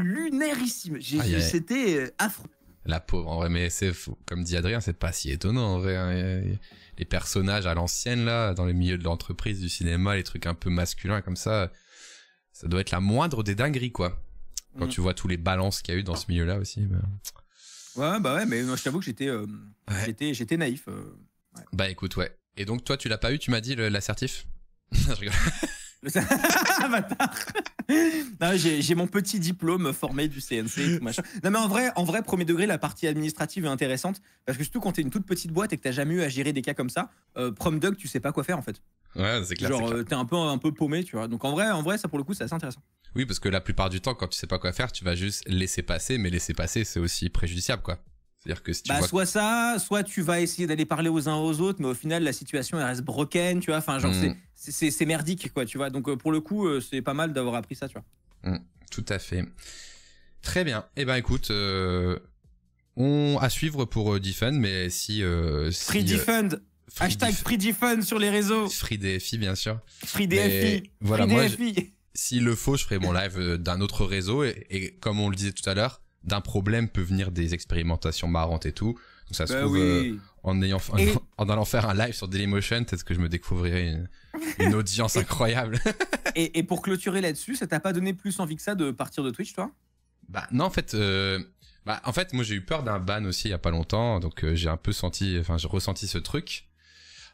C'était affreux. La pauvre, en vrai, mais c'est, comme dit Adrien, c'est pas si étonnant, en vrai. Hein. Les personnages à l'ancienne, là, dans les milieux de l'entreprise, du cinéma, les trucs un peu masculins comme ça, ça doit être la moindre des dingueries, quoi. Quand mm. tu vois tous les balances qu'il y a eu dans ce milieu-là aussi. Bah. Ouais, bah ouais, mais je t'avoue que j'étais, euh, j'étais, naïf. Euh, bah écoute, ouais. Et donc, toi, tu l'as pas eu, tu m'as dit l'assertif [laughs] je rigole j'ai mon petit diplôme formé du CNC. machin. Non, mais en vrai, en vrai, premier degré, la partie administrative est intéressante parce que surtout quand t'es une toute petite boîte et que t'as jamais eu à gérer des cas comme ça, euh, prom tu sais pas quoi faire en fait. Ouais, c'est clair. Genre, euh, t'es un peu, un peu paumé, tu vois. Donc en vrai, en vrai, ça pour le coup, c'est assez intéressant. Oui, parce que la plupart du temps, quand tu sais pas quoi faire, tu vas juste laisser passer, mais laisser passer, c'est aussi préjudiciable, quoi. C'est-à-dire que si bah, soit ça, soit tu vas essayer d'aller parler aux uns aux autres, mais au final la situation elle reste broken, tu vois. Enfin, genre mm. c'est merdique, quoi, tu vois. Donc euh, pour le coup, euh, c'est pas mal d'avoir appris ça, tu vois. Mm, tout à fait. Très bien. Eh ben écoute, euh, on à suivre pour euh, mais si, Free Defund. Hashtag Free Defund sur les réseaux. Free DFI bien sûr. Free DFI. voilà moi. S'il le faut, je ferai mon live d'un autre réseau et comme on le disait tout à l'heure d'un problème peut venir des expérimentations marrantes et tout. ça se bah trouve, euh, [laughs] en, allant faire un live sur Dailymotion, peut-être que je me découvrirai une, audience [laughs] incroyable. [laughs] et, pour clôturer là-dessus, ça t'a pas donné plus envie que ça de partir de Twitch, toi Bah non, en fait, euh, bah, en fait, moi j'ai eu peur d'un ban aussi il y a pas longtemps, donc euh, j'ai un peu senti, enfin j'ai ressenti ce truc.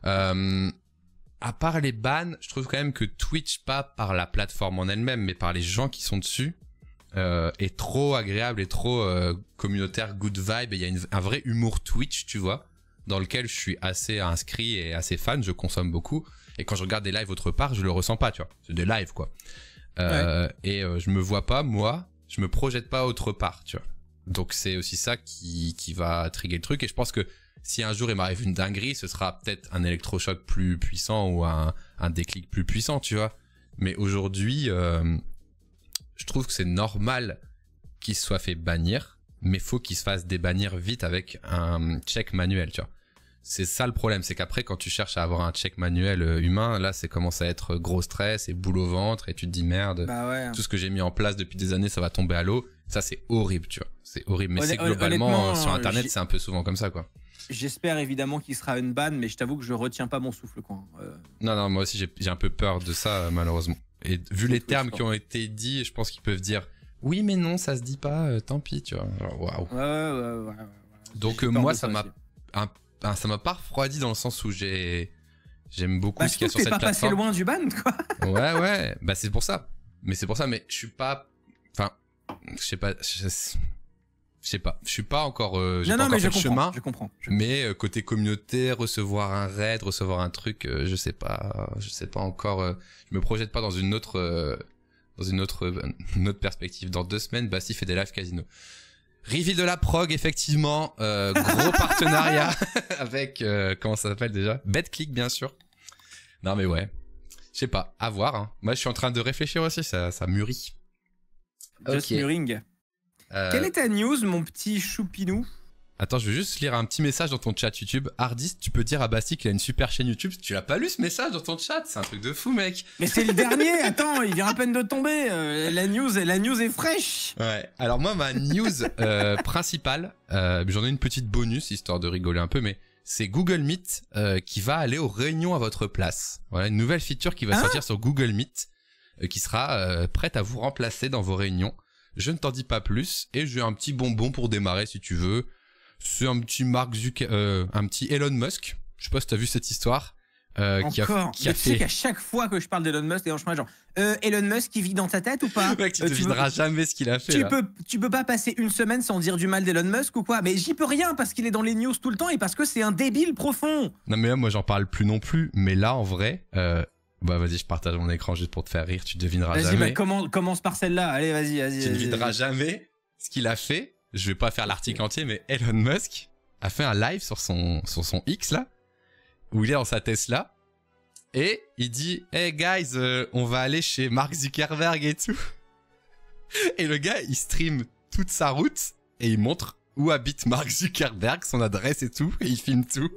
à part les bans, je trouve quand même que Twitch, pas par la plateforme en elle-même, mais par les gens qui sont dessus, euh, est trop agréable et trop euh, communautaire, good vibe. Et il y a un vrai humour Twitch, tu vois, dans lequel je suis assez inscrit et assez fan. Je consomme beaucoup. Et quand je regarde des lives autre part, je le ressens pas, tu vois. C'est des lives, quoi. Euh, et je me vois pas, moi, je me projette pas autre part, tu vois. Donc c'est aussi ça qui, qui va trigger le truc. Et je pense que si un jour il m'arrive une dinguerie, ce sera peut-être un électrochoc plus puissant ou un, un déclic plus puissant, tu vois. Mais aujourd'hui, je trouve que c'est normal qu'il soit fait bannir, mais faut qu'il se fasse débannir vite avec un check manuel, tu vois. C'est ça le problème, c'est qu'après quand tu cherches à avoir un check manuel euh, humain, là c'est commence à être euh, gros stress et boule au ventre et tu te dis merde, bah tout ce que j'ai mis en place depuis des années ça va tomber à l'eau. Ça c'est horrible, tu vois. C'est horrible, mais c'est globalement sur euh, internet c'est un peu souvent comme ça quoi. J'espère évidemment qu'il sera une ban, mais je t'avoue que je retiens pas mon souffle. Quoi. Hein. Non, non, moi aussi j'ai un peu peur de ça, malheureusement. Et vu les termes qui ont été dits, je pense qu'ils peuvent dire oui, mais non, ça se dit pas, euh, tant pis, tu vois. Waouh. Donc euh, moi, ça m'a ça m'a pas refroidi dans le sens où j'ai j'aime beaucoup bah, ce qu'il y a sur cette pas passé loin du ban, quoi. [laughs] ouais, ouais. Bah c'est pour ça. Mais c'est pour ça. Mais je suis pas. Enfin, je sais pas je sais pas, je suis pas encore, euh, non, le chemin, je comprends, Mais euh, côté communauté, recevoir un raid, recevoir un truc, euh, je sais pas, je sais pas encore. je me projette pas dans une autre, dans une autre, [laughs] une perspective. Dans deux semaines, Basti fait des lives casino. Reveal de la prog, effectivement, gros [laughs] partenariat [laughs] avec comment ça s'appelle déjà, BetClick bien sûr. Non mais ouais, je sais pas, à voir. Hein. Moi, je suis en train de réfléchir aussi, ça, ça mûrit. Just Muring euh, Quelle est ta news, mon petit choupinou Attends, je vais juste lire un petit message dans ton chat YouTube. Hardist, tu peux dire à Basti qu'il a une super chaîne YouTube. Tu l'as pas lu ce message dans ton chat C'est un truc de fou, mec. Mais c'est le [laughs] dernier. Attends, il vient à peine de tomber. Euh, la news, la news est fraîche. Ouais. Alors moi, ma news euh, principale, j'en ai une petite bonus histoire de rigoler un peu, mais c'est Google Meet qui va aller aux réunions à votre place. Voilà une nouvelle feature qui va ah. sortir sur Google Meet, qui sera prête à vous remplacer dans vos réunions. Je ne t'en dis pas plus et j'ai un petit bonbon pour démarrer si tu veux. C'est un petit Mark Zuckerberg, euh, un petit Elon Musk. Je sais pas si t'as vu cette histoire. Encore. Euh, qui a, tu sais qu'à chaque fois que je parle d'Elon Musk, et en genre, euh, Elon Musk, qui vit dans ta tête ou pas [laughs] tu ne euh, jamais ce qu'il a fait. Tu peux, tu peux pas passer une semaine sans dire du mal d'Elon Musk ou quoi Mais j'y peux rien parce qu'il est dans les news tout le temps et parce que c'est un débile profond. Non mais moi, j'en parle plus non plus. Mais là, en vrai, euh, bah vas-y, je partage mon écran juste pour te faire rire, tu devineras jamais. Vas-y, bah, commence, commence par celle-là, allez, vas-y, vas-y. Tu devineras jamais ce qu'il a fait. Je vais pas faire l'article entier, mais Elon Musk a fait un live sur son, son X là, où il est dans sa Tesla, et il dit Hey guys, euh, on va aller chez Mark Zuckerberg et tout. [laughs] et le gars, il stream toute sa route et il montre où habite Mark Zuckerberg, son adresse et tout, et il filme tout.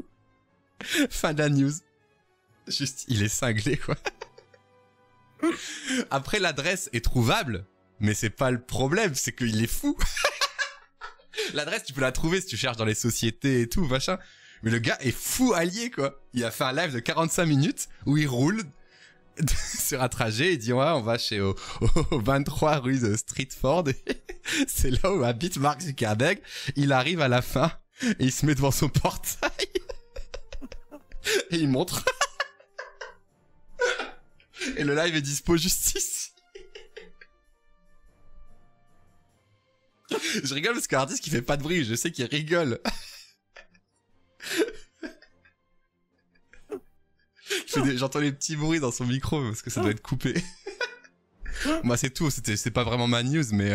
[laughs] fin news. Juste, il est cinglé, quoi. Après, l'adresse est trouvable, mais c'est pas le problème, c'est qu'il est fou. [laughs] l'adresse, tu peux la trouver si tu cherches dans les sociétés et tout, machin. Mais le gars est fou allié, quoi. Il a fait un live de 45 minutes où il roule [laughs] sur un trajet et dit ouais, on va chez au, au 23 rue de Streetford. [laughs] c'est là où habite Mark Zuckerberg. Il arrive à la fin et il se met devant son portail et il montre et le live est dispo justice. je rigole parce qu'un artiste qui fait pas de bruit, je sais qu'il rigole. J'entends les petits bruits dans son micro parce que ça doit être coupé. Moi c'est tout, c'est pas vraiment ma news mais...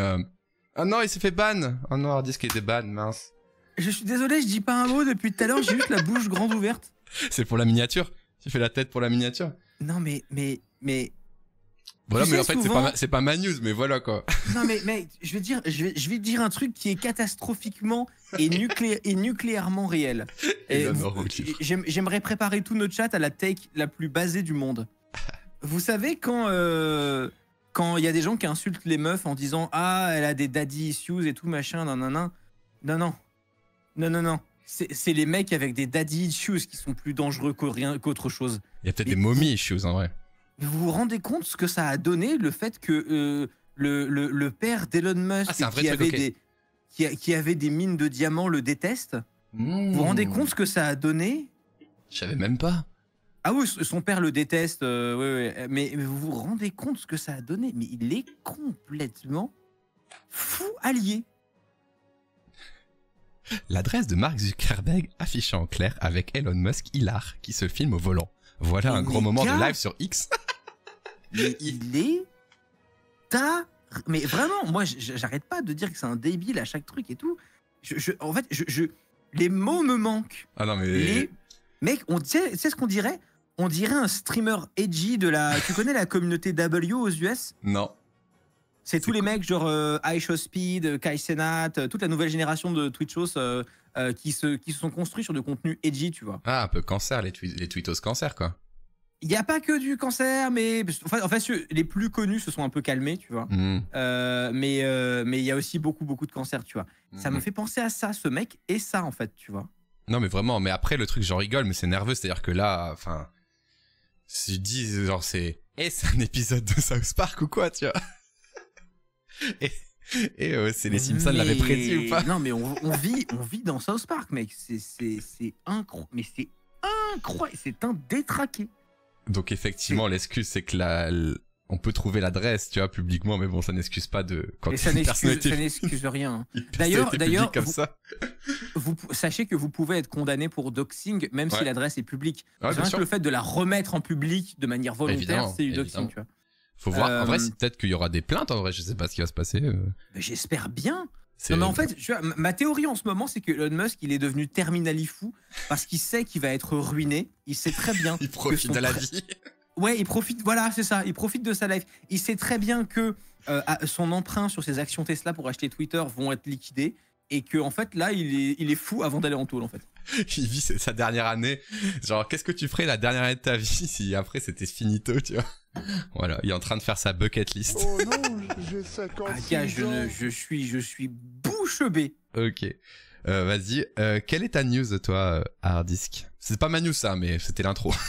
Oh non, il s'est fait ban Oh non, Hardisk qui était ban, mince. Je suis désolé, je dis pas un mot depuis tout à l'heure, j'ai juste la bouche grande ouverte. C'est pour la miniature. Tu fais la tête pour la miniature. Non mais, mais mais. Voilà, mais en fait, c'est pas, ma, pas news, mais voilà quoi. [laughs] Non, mais je vais dire, je vais, je vais dire un truc qui est catastrophiquement et, et nucléairement réel. [laughs] J'aimerais préparer tout notre chat à la tech la plus basée du monde. [laughs] Vous savez, quand euh, quand il y a des gens qui insultent les meufs en disant Ah, elle a des daddy issues et tout machin, non nan nan. Non, non. Non, non, non. C'est les mecs avec des daddy issues qui sont plus dangereux qu'autre chose. Il y a peut-être des momies issues en vrai. Vous vous rendez compte ce que ça a donné le fait que euh, le, père d'Elon Musk ah, qui, avait des, mines de diamants le déteste Vous vous rendez hmm. compte ce que ça a donné Je savais même pas. Ah oui, son père le déteste, euh, Mais, vous vous rendez compte ce que ça a donné Mais il est complètement fou allié. L'adresse de Mark Zuckerberg affichée en clair avec Elon Musk hilar qui se filme au volant. Voilà oh, un gros moment de live sur X. [laughs] Mais il est ta mais vraiment, moi, j'arrête pas de dire que c'est un débile à chaque truc et tout. Je, en fait, je, les mots me manquent. Ah non, mais. on Mec, on, c'est ce qu'on dirait On dirait un streamer edgy de la. tu connais la communauté W aux US Non. C'est tous les mecs genre euh, Speed, euh, Kai Senat, euh, toute la nouvelle génération de Twitchos euh, qui, se, qui sont construits sur du contenu edgy, tu vois. Ah, un peu cancer, les, les cancer, quoi. Il n'y a pas que du cancer, mais enfin, en fait, les plus connus se sont un peu calmés, tu vois. Hmm. Euh, mais euh, mais il y a aussi beaucoup beaucoup de cancers, tu vois. Ça me hmm. fait penser à ça, ce mec et ça en fait, tu vois. Non mais vraiment, mais après le truc, j'en rigole, mais c'est nerveux, c'est-à-dire que là, enfin, si je dis genre c'est, eh, c'est un épisode de South Park ou quoi, tu vois. [laughs] et... Euh, c'est les Simpsons mais... l'avaient prédit ou pas Non, mais on, vit, on vit dans South Park, mec. C'est incroyable. Mais c'est incroyable. C'est un détraqué. Donc effectivement, hmm. l'excuse c'est que la, on peut trouver l'adresse, tu vois, publiquement, mais bon, ça n'excuse pas de quand ça n'excuse rien. [laughs] D'ailleurs, d'ailleurs, vous, ça. sachez que vous pouvez être condamné pour doxing même si l'adresse est publique. Ouais, c'est le fait de la remettre en public de manière volontaire, c'est du doxing, tu vois. Faut voir. En vrai, euh, peut-être qu'il y aura des plaintes. En vrai, je sais pas ce qui va se passer. Euh. J'espère bien. Non, mais en fait, ma théorie en ce moment, c'est que Elon Musk, il est devenu terminali fou parce qu'il sait qu'il va être ruiné. Il sait très bien. [laughs] il profite de la vie. Ouais, il profite. Voilà, c'est ça. Il profite de sa life. Il sait très bien que euh, son emprunt sur ses actions Tesla pour acheter Twitter vont être liquidés et que en fait là il est, il est fou avant d'aller en tour en fait. [laughs] il vit sa dernière année. Genre qu'est-ce que tu ferais la dernière année de ta vie si après c'était finito, tu vois Voilà, il est en train de faire sa bucket list. oh non, j'ai 56 ah, ans je, je suis je suis bouche bée. OK. Euh, vas-y, euh, quelle est ta news toi, euh, Hardisk C'est pas ma news ça, mais c'était l'intro. [laughs]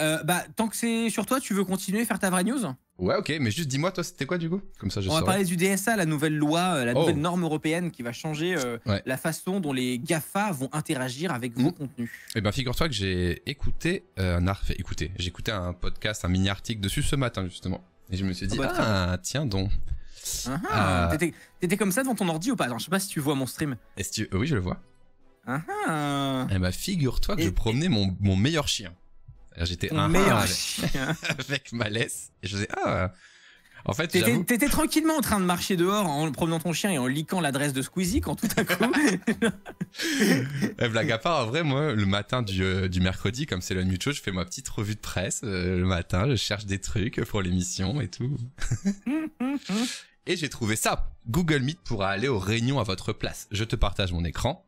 Euh, bah, tant que c'est sur toi, tu veux continuer à faire ta vraie news Ouais, ok, mais juste dis-moi, toi, c'était quoi du coup Comme ça, je On va parler du DSA, la nouvelle loi, euh, la nouvelle oh. norme européenne qui va changer euh, la façon dont les GAFA vont interagir avec vos contenus. Eh ben, figure-toi que j'ai écouté un arf... écouté, j'ai écouté un podcast, un mini article dessus ce matin justement, et je me suis dit, ah bah, ah, tiens donc. Ah t'étais comme ça devant ton ordi ou pas je sais pas si tu vois mon stream. est Oui, je le vois. Eh ben, figure-toi que je promenais mon meilleur chien. J'étais un avec [laughs] malaise. Et je disais, ah. En fait, t'étais tranquillement en train de marcher dehors en promenant ton chien et en liquant l'adresse de Squeezie quand tout à coup. [laughs] Eh, blague à part, en vrai, moi, le matin du, euh, du mercredi, comme c'est le nuit je fais ma petite revue de presse euh, le matin. Je cherche des trucs pour l'émission et tout. [laughs] et j'ai trouvé ça. Google Meet pourra aller aux réunions à votre place. Je te partage mon écran.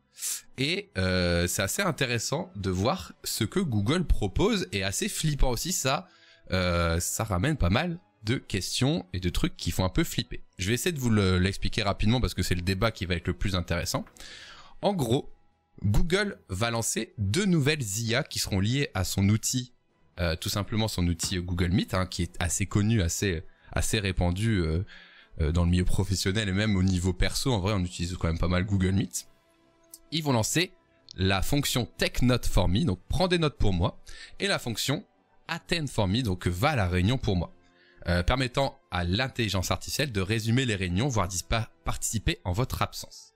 Et euh, c'est assez intéressant de voir ce que Google propose et assez flippant aussi ça. Euh, ça ramène pas mal de questions et de trucs qui font un peu flipper. Je vais essayer de vous l'expliquer rapidement parce que c'est le débat qui va être le plus intéressant. En gros, Google va lancer deux nouvelles IA qui seront liées à son outil, euh, tout simplement son outil Google Meet, hein, qui est assez connu, assez, assez répandu dans le milieu professionnel et même au niveau perso. En vrai, on utilise quand même pas mal Google Meet ils vont lancer la fonction take note for me, donc prends des notes pour moi, et la fonction attend for me, donc va à la réunion pour moi, euh, permettant à l'intelligence artificielle de résumer les réunions, voire participer en votre absence.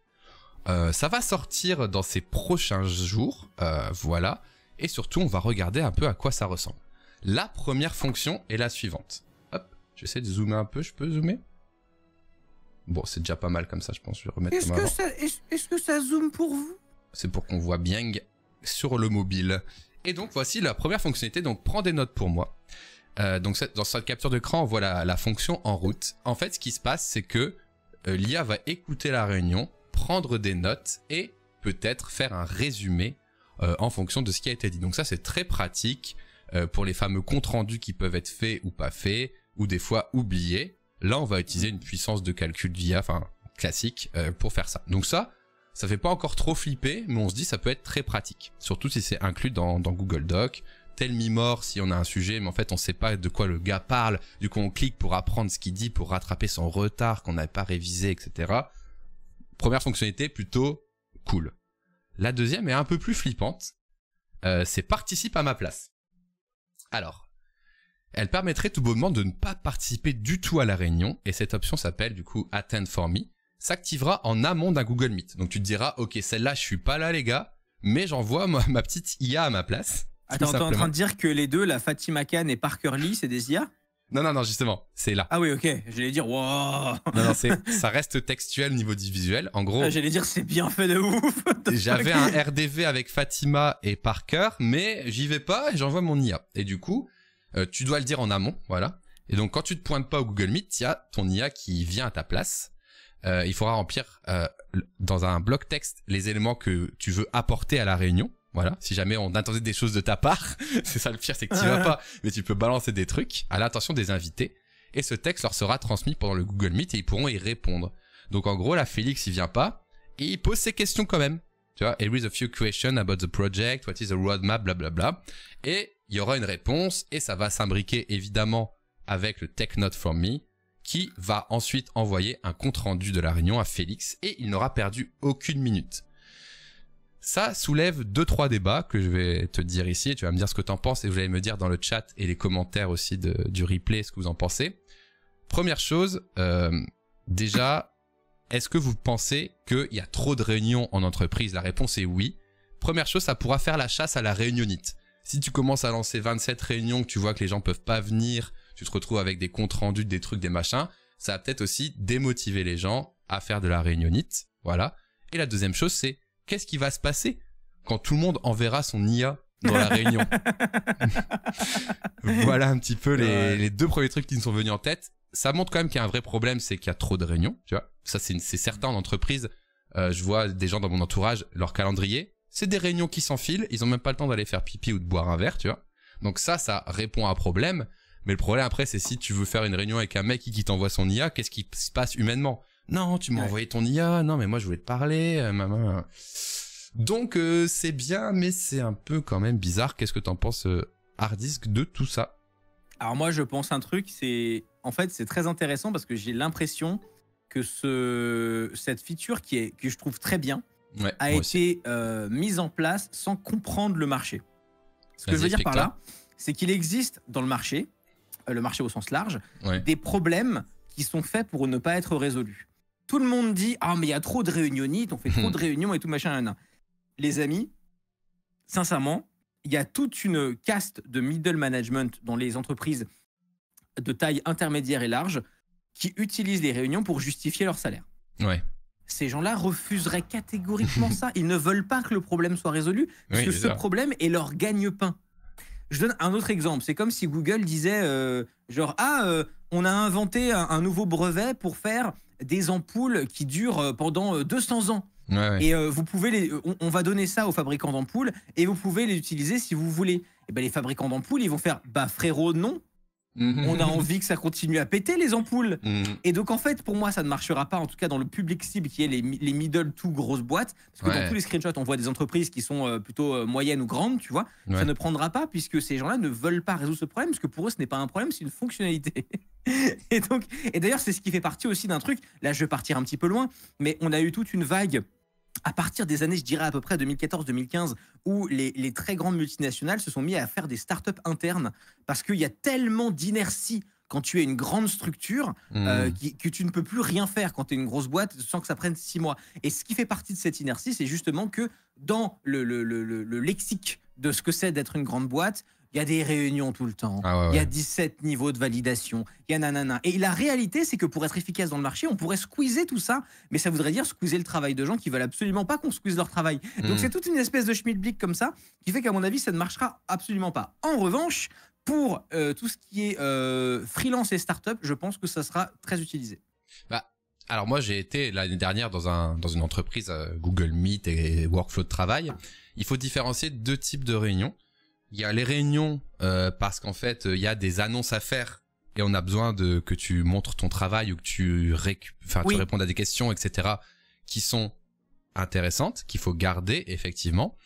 Euh, ça va sortir dans ces prochains jours, euh, voilà, et surtout on va regarder un peu à quoi ça ressemble. La première fonction est la suivante. Hop, j'essaie de zoomer un peu, je peux zoomer Bon, c'est déjà pas mal comme ça, je pense. remettre Est-ce que, ça, est zoome pour vous C'est pour qu'on voit bien sur le mobile. Et donc, voici la première fonctionnalité. Donc, prends des notes pour moi. Euh, donc, dans cette capture d'écran, on voit la, fonction en route. En fait, ce qui se passe, c'est que euh, l'IA va écouter la réunion, prendre des notes et peut-être faire un résumé euh, en fonction de ce qui a été dit. Donc ça c'est très pratique pour les fameux comptes rendus qui peuvent être faits ou pas faits ou des fois oubliés. Là, on va utiliser une puissance de calcul via, enfin classique, euh, pour faire ça. Donc ça, ça fait pas encore trop flipper, mais on se dit ça peut être très pratique, surtout si c'est inclus dans, dans Google Doc. Tel mort, si on a un sujet, mais en fait on sait pas de quoi le gars parle. Du coup, on clique pour apprendre ce qu'il dit, pour rattraper son retard qu'on n'avait pas révisé, etc. Première fonctionnalité plutôt cool. La deuxième est un peu plus flippante. Euh, c'est participe à ma place. Alors, elle permettrait tout bonnement de ne pas participer du tout à la réunion, et cette option s'appelle du coup Attend for me, s'activera en amont d'un Google Meet. Donc tu te diras, ok, celle-là, je suis pas là les gars, mais j'envoie ma, petite IA à ma place. Attends, t'es en train de dire que les deux, la Fatima Khan et Parker Lee, c'est des IA Non, non, non, justement, c'est là. Ah oui, ok, j'allais dire, wow Non, non, ça reste textuel niveau du visuel, en gros. Ah, j'allais dire, c'est bien fait de ouf [laughs] J'avais un RDV avec Fatima et Parker, mais j'y vais pas et j'envoie mon IA. Et du coup, euh, tu dois le dire en amont, voilà. Et donc quand tu te pointes pas au Google Meet, il y a ton IA qui vient à ta place. Euh, il faudra remplir euh, dans un bloc texte les éléments que tu veux apporter à la réunion. Voilà, si jamais on attendait des choses de ta part, [laughs] c'est ça le pire, c'est que tu vas pas, mais tu peux balancer des trucs à l'attention des invités. Et ce texte leur sera transmis pendant le Google Meet et ils pourront y répondre. Donc en gros, la Félix, il vient pas et il pose ses questions quand même. Tu vois, here is a few questions about the project, what is the roadmap, blablabla. Bla bla. Et il y aura une réponse et ça va s'imbriquer évidemment avec le Tech Note from Me qui va ensuite envoyer un compte rendu de la réunion à Félix et il n'aura perdu aucune minute. Ça soulève deux trois débats que je vais te dire ici. Et tu vas me dire ce que tu en penses et vous allez me dire dans le chat et les commentaires aussi du replay ce que vous en pensez. Première chose, euh, déjà, est-ce que vous pensez qu'il y a trop de réunions en entreprise La réponse est oui. Première chose, ça pourra faire la chasse à la réunionite. Si tu commences à lancer 27 réunions, que tu vois que les gens peuvent pas venir, tu te retrouves avec des comptes rendus, des trucs, des machins, ça va peut-être aussi démotiver les gens à faire de la réunionite. Voilà. Et la deuxième chose, c'est qu'est-ce qui va se passer quand tout le monde enverra son IA dans la réunion [laughs] Voilà un petit peu les, deux premiers trucs qui nous sont venus en tête ça montre quand même qu'il y a un vrai problème, c'est qu'il y a trop de réunions, Ça, c'est, certain en entreprise. Euh, je vois des gens dans mon entourage, leur calendrier, c'est des réunions qui s'enfilent, ils ont même pas le temps d'aller faire pipi ou de boire un verre, tu vois. Donc ça, ça répond à un problème. Mais le problème après, c'est si tu veux faire une réunion avec un mec qui t'envoie son IA, qu'est-ce qui se passe humainement Non, tu m'as envoyé ton IA. Non, mais moi je voulais te parler, euh, maman. Donc euh, c'est bien, mais c'est un peu quand même bizarre. Qu'est-ce que t'en penses, hard euh, Hardisk, de tout ça Alors moi, je pense un truc. C'est en fait, c'est très intéressant parce que j'ai l'impression que ce cette feature qui est que je trouve très bien, a été euh, mise en place sans comprendre le marché. Ce que je veux dire par là, c'est qu'il existe dans le marché, euh, le marché au sens large, des problèmes qui sont faits pour ne pas être résolus. Tout le monde dit Ah, mais il y a trop de réunionites, on fait trop de [laughs] réunions et tout machin. Les amis, sincèrement, il y a toute une caste de middle management dans les entreprises de taille intermédiaire et large qui utilisent les réunions pour justifier leur salaire. Ouais ces gens-là refuseraient catégoriquement [laughs] ça. Ils ne veulent pas que le problème soit résolu, parce que ce problème est leur gagne-pain. Je donne un autre exemple. C'est comme si Google disait, euh, genre, ah, euh, on a inventé un, nouveau brevet pour faire des ampoules qui durent euh, pendant 200 ans. Et vous pouvez les, on, va donner ça aux fabricants d'ampoules et vous pouvez les utiliser si vous voulez. Et eh ben les fabricants d'ampoules, ils vont faire, bah frérot, non, Mhm. On a envie que ça continue à péter les ampoules. Mhm. Et donc, en fait, pour moi, ça ne marchera pas, en tout cas dans le public cible qui est les, middle to grosses boîtes. Parce que dans tous les screenshots, on voit des entreprises qui sont euh, plutôt euh, moyennes ou grandes, tu vois. Ça ne prendra pas puisque ces gens-là ne veulent pas résoudre ce problème, parce que pour eux, ce n'est pas un problème, c'est une fonctionnalité. [laughs] et donc, et d'ailleurs, c'est ce qui fait partie aussi d'un truc. Là, je vais partir un petit peu loin, mais on a eu toute une vague à partir des années, je dirais à peu près 2014-2015, où les, très grandes multinationales se sont mises à faire des startups internes parce qu'il y a tellement d'inertie quand tu es une grande structure hmm. euh, que tu ne peux plus rien faire quand tu es une grosse boîte sans que ça prenne six mois. Et ce qui fait partie de cette inertie, c'est justement que dans le, le lexique de ce que c'est d'être une grande boîte, il y a des réunions tout le temps. Ah Il y a 17 niveaux de validation. Il y a nanana. Et la réalité, c'est que pour être efficace dans le marché, on pourrait squeezer tout ça, mais ça voudrait dire squeezer le travail de gens qui veulent absolument pas qu'on squeeze leur travail. Donc hmm. c'est toute une espèce de schmilblick comme ça qui fait qu'à mon avis, ça ne marchera absolument pas. En revanche, pour euh, tout ce qui est euh, freelance et start-up, je pense que ça sera très utilisé. Bah. Alors moi j'ai été l'année dernière dans un dans une entreprise euh, Google Meet et workflow de travail. Il faut différencier deux types de réunions il y a les réunions euh, parce qu'en fait euh, il y a des annonces à faire et on a besoin de que tu montres ton travail ou que tu, tu répondes à des questions etc qui sont intéressantes qu'il faut garder effectivement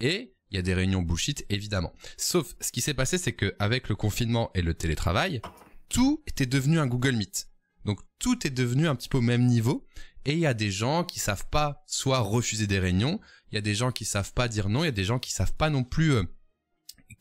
et il y a des réunions bullshit évidemment sauf ce qui s'est passé c'est que avec le confinement et le télétravail tout était devenu un Google Meet donc tout est devenu un petit peu au même niveau et il y a des gens qui savent pas soit refuser des réunions il y a des gens qui savent pas dire non il y a des gens qui savent pas non plus euh,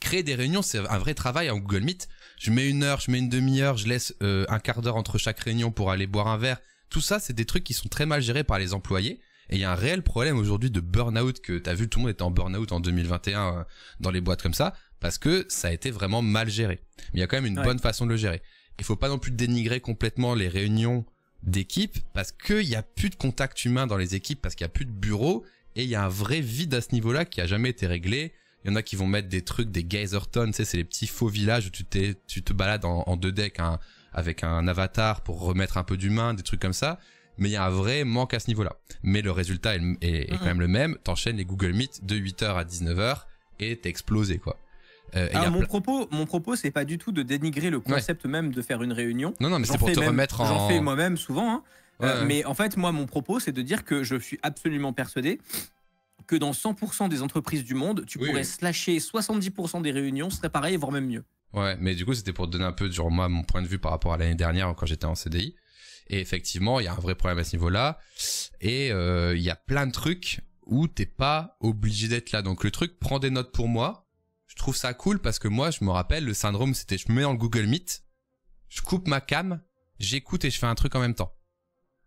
Créer des réunions, c'est un vrai travail en Google Meet. Je mets une heure, je mets une demi-heure, je laisse euh, un quart d'heure entre chaque réunion pour aller boire un verre. Tout ça, c'est des trucs qui sont très mal gérés par les employés. Et il y a un réel problème aujourd'hui de burn-out que tu as vu, tout le monde était en burn-out en 2021 euh, dans les boîtes comme ça, parce que ça a été vraiment mal géré. Mais il y a quand même une bonne façon de le gérer. Il faut pas non plus dénigrer complètement les réunions d'équipe parce qu'il n'y a plus de contact humain dans les équipes, parce qu'il n'y a plus de bureau et il y a un vrai vide à ce niveau-là qui a jamais été réglé. Il y en a qui vont mettre des trucs, des geyser tu c'est les petits faux villages où tu, te balades en, deux decks hein, avec un avatar pour remettre un peu d'humain, des trucs comme ça. Mais il y a un vrai manque à ce niveau-là. Mais le résultat est, quand même le même. T'enchaînes les Google Meet de 8h à 19h et t'es explosé, quoi. Euh, mon, propos, mon propos, c'est pas du tout de dénigrer le concept même de faire une réunion. Non, non, mais c'est pour te remettre en. J'en fais moi-même souvent. Hein. Euh, mais en fait, moi, mon propos, c'est de dire que je suis absolument persuadé que dans 100% des entreprises du monde, tu pourrais slasher 70% des réunions, ce serait pareil, voire même mieux. Ouais, mais du coup, c'était pour donner un peu, genre, moi, mon point de vue par rapport à l'année dernière quand j'étais en CDI. Et effectivement, il y a un vrai problème à ce niveau-là. Et euh, il y a plein de trucs où t'es pas obligé d'être là. Donc le truc, prends des notes pour moi. Je trouve ça cool parce que moi, je me rappelle, le syndrome, c'était je me mets dans le Google Meet, je coupe ma cam, j'écoute et je fais un truc en même temps.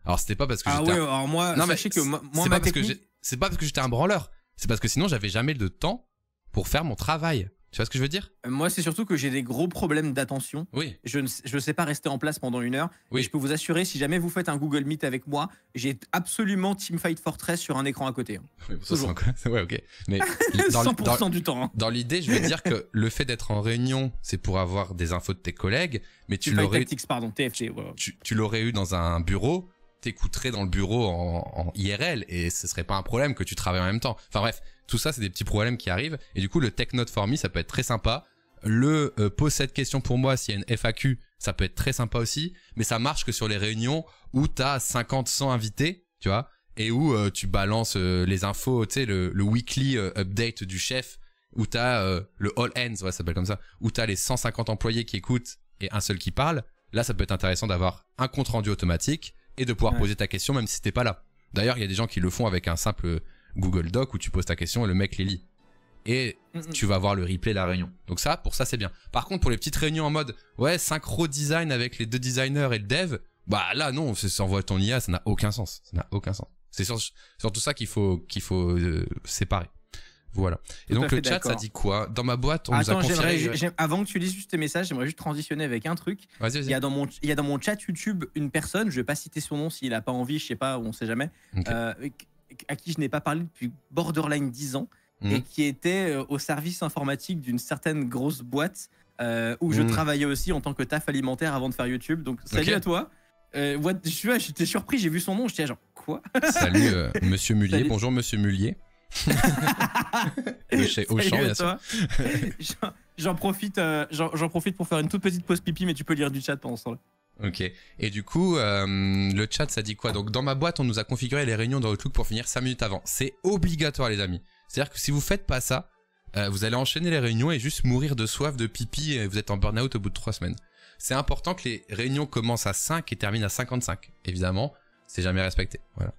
Alors c'était pas parce que ah j'étais ouais, alors moi non, je sais que moi ma technique... C'est pas parce que j'étais un branleur. C'est parce que sinon, j'avais jamais le temps pour faire mon travail. Tu vois ce que je veux dire euh, Moi, c'est surtout que j'ai des gros problèmes d'attention. Oui. Je ne je sais pas rester en place pendant une heure. Oui. je peux vous assurer, si jamais vous faites un Google Meet avec moi, j'ai absolument Teamfight Fortress sur un écran à côté. Hein. Oui, [laughs] ok. Mais 100% [laughs] du temps. Hein. Dans l'idée, je veux dire que le fait d'être en réunion, c'est pour avoir des infos de tes collègues, mais tu l'aurais. pardon, TFT. Tu, tu l'aurais eu dans un bureau écouterait dans le bureau en, IRL et ce serait pas un problème que tu travailles en même temps. Enfin bref, tout ça c'est des petits problèmes qui arrivent et du coup le Tech Note for Me ça peut être très sympa. Le euh, pose cette question pour moi s'il y a une FAQ, ça peut être très sympa aussi, mais ça marche que sur les réunions où t'as 50 100 invités, tu vois, et où euh, tu balances euh, les infos, tu sais le, weekly update du chef où t'as as le all ends, ouais, ça s'appelle comme ça, où t'as les 150 employés qui écoutent et un seul qui parle. Là, ça peut être intéressant d'avoir un compte rendu automatique et de pouvoir poser ta question même si t'es pas là. D'ailleurs, il y a des gens qui le font avec un simple Google Doc où tu poses ta question et le mec les lit. Et mm, mm. tu vas voir le replay la réunion. Donc ça, pour ça, c'est bien. Par contre, pour les petites réunions en mode, ouais, synchro design avec les deux designers et le dev, bah là, non, s'envoie ton IA, ça n'a aucun sens. Ça n'a aucun sens. C'est surtout ça qu'il faut, qu'il faut euh, séparer. Voilà. Et donc le chat, ça dit quoi Dans ma boîte, on nous a confié... Avant que tu lises juste tes messages, j'aimerais juste transitionner avec un truc. Il, y a dans mon, il a dans mon chat YouTube une personne, je vais pas citer son nom s'il a pas envie, je sais pas, on sait jamais, euh, à qui je n'ai pas parlé depuis borderline 10 ans mhm. et qui était euh, au service informatique d'une certaine grosse boîte euh, où je mhm. travaillais aussi en tant que taf alimentaire avant de faire YouTube. Donc salut à toi. j'étais surpris, j'ai vu son nom, j'étais genre quoi Salut [laughs] Monsieur Mullier, bonjour Monsieur Mullier. [laughs] au champ, [laughs] J'en profite, euh, j'en profite pour faire une toute petite pause pipi, mais tu peux lire du chat pendant ce temps-là. Ok. Et du coup, euh, le chat, ça dit quoi Donc, dans ma boîte, on nous a configuré les réunions dans Outlook pour finir 5 minutes avant. C'est obligatoire, les amis. C'est-à-dire que si vous faites pas ça, euh, vous allez enchaîner les réunions et juste mourir de soif, de pipi, et vous êtes en burn-out au bout de 3 semaines. C'est important que les réunions commencent à 5 et terminent à 55. Évidemment, c'est jamais respecté. Voilà.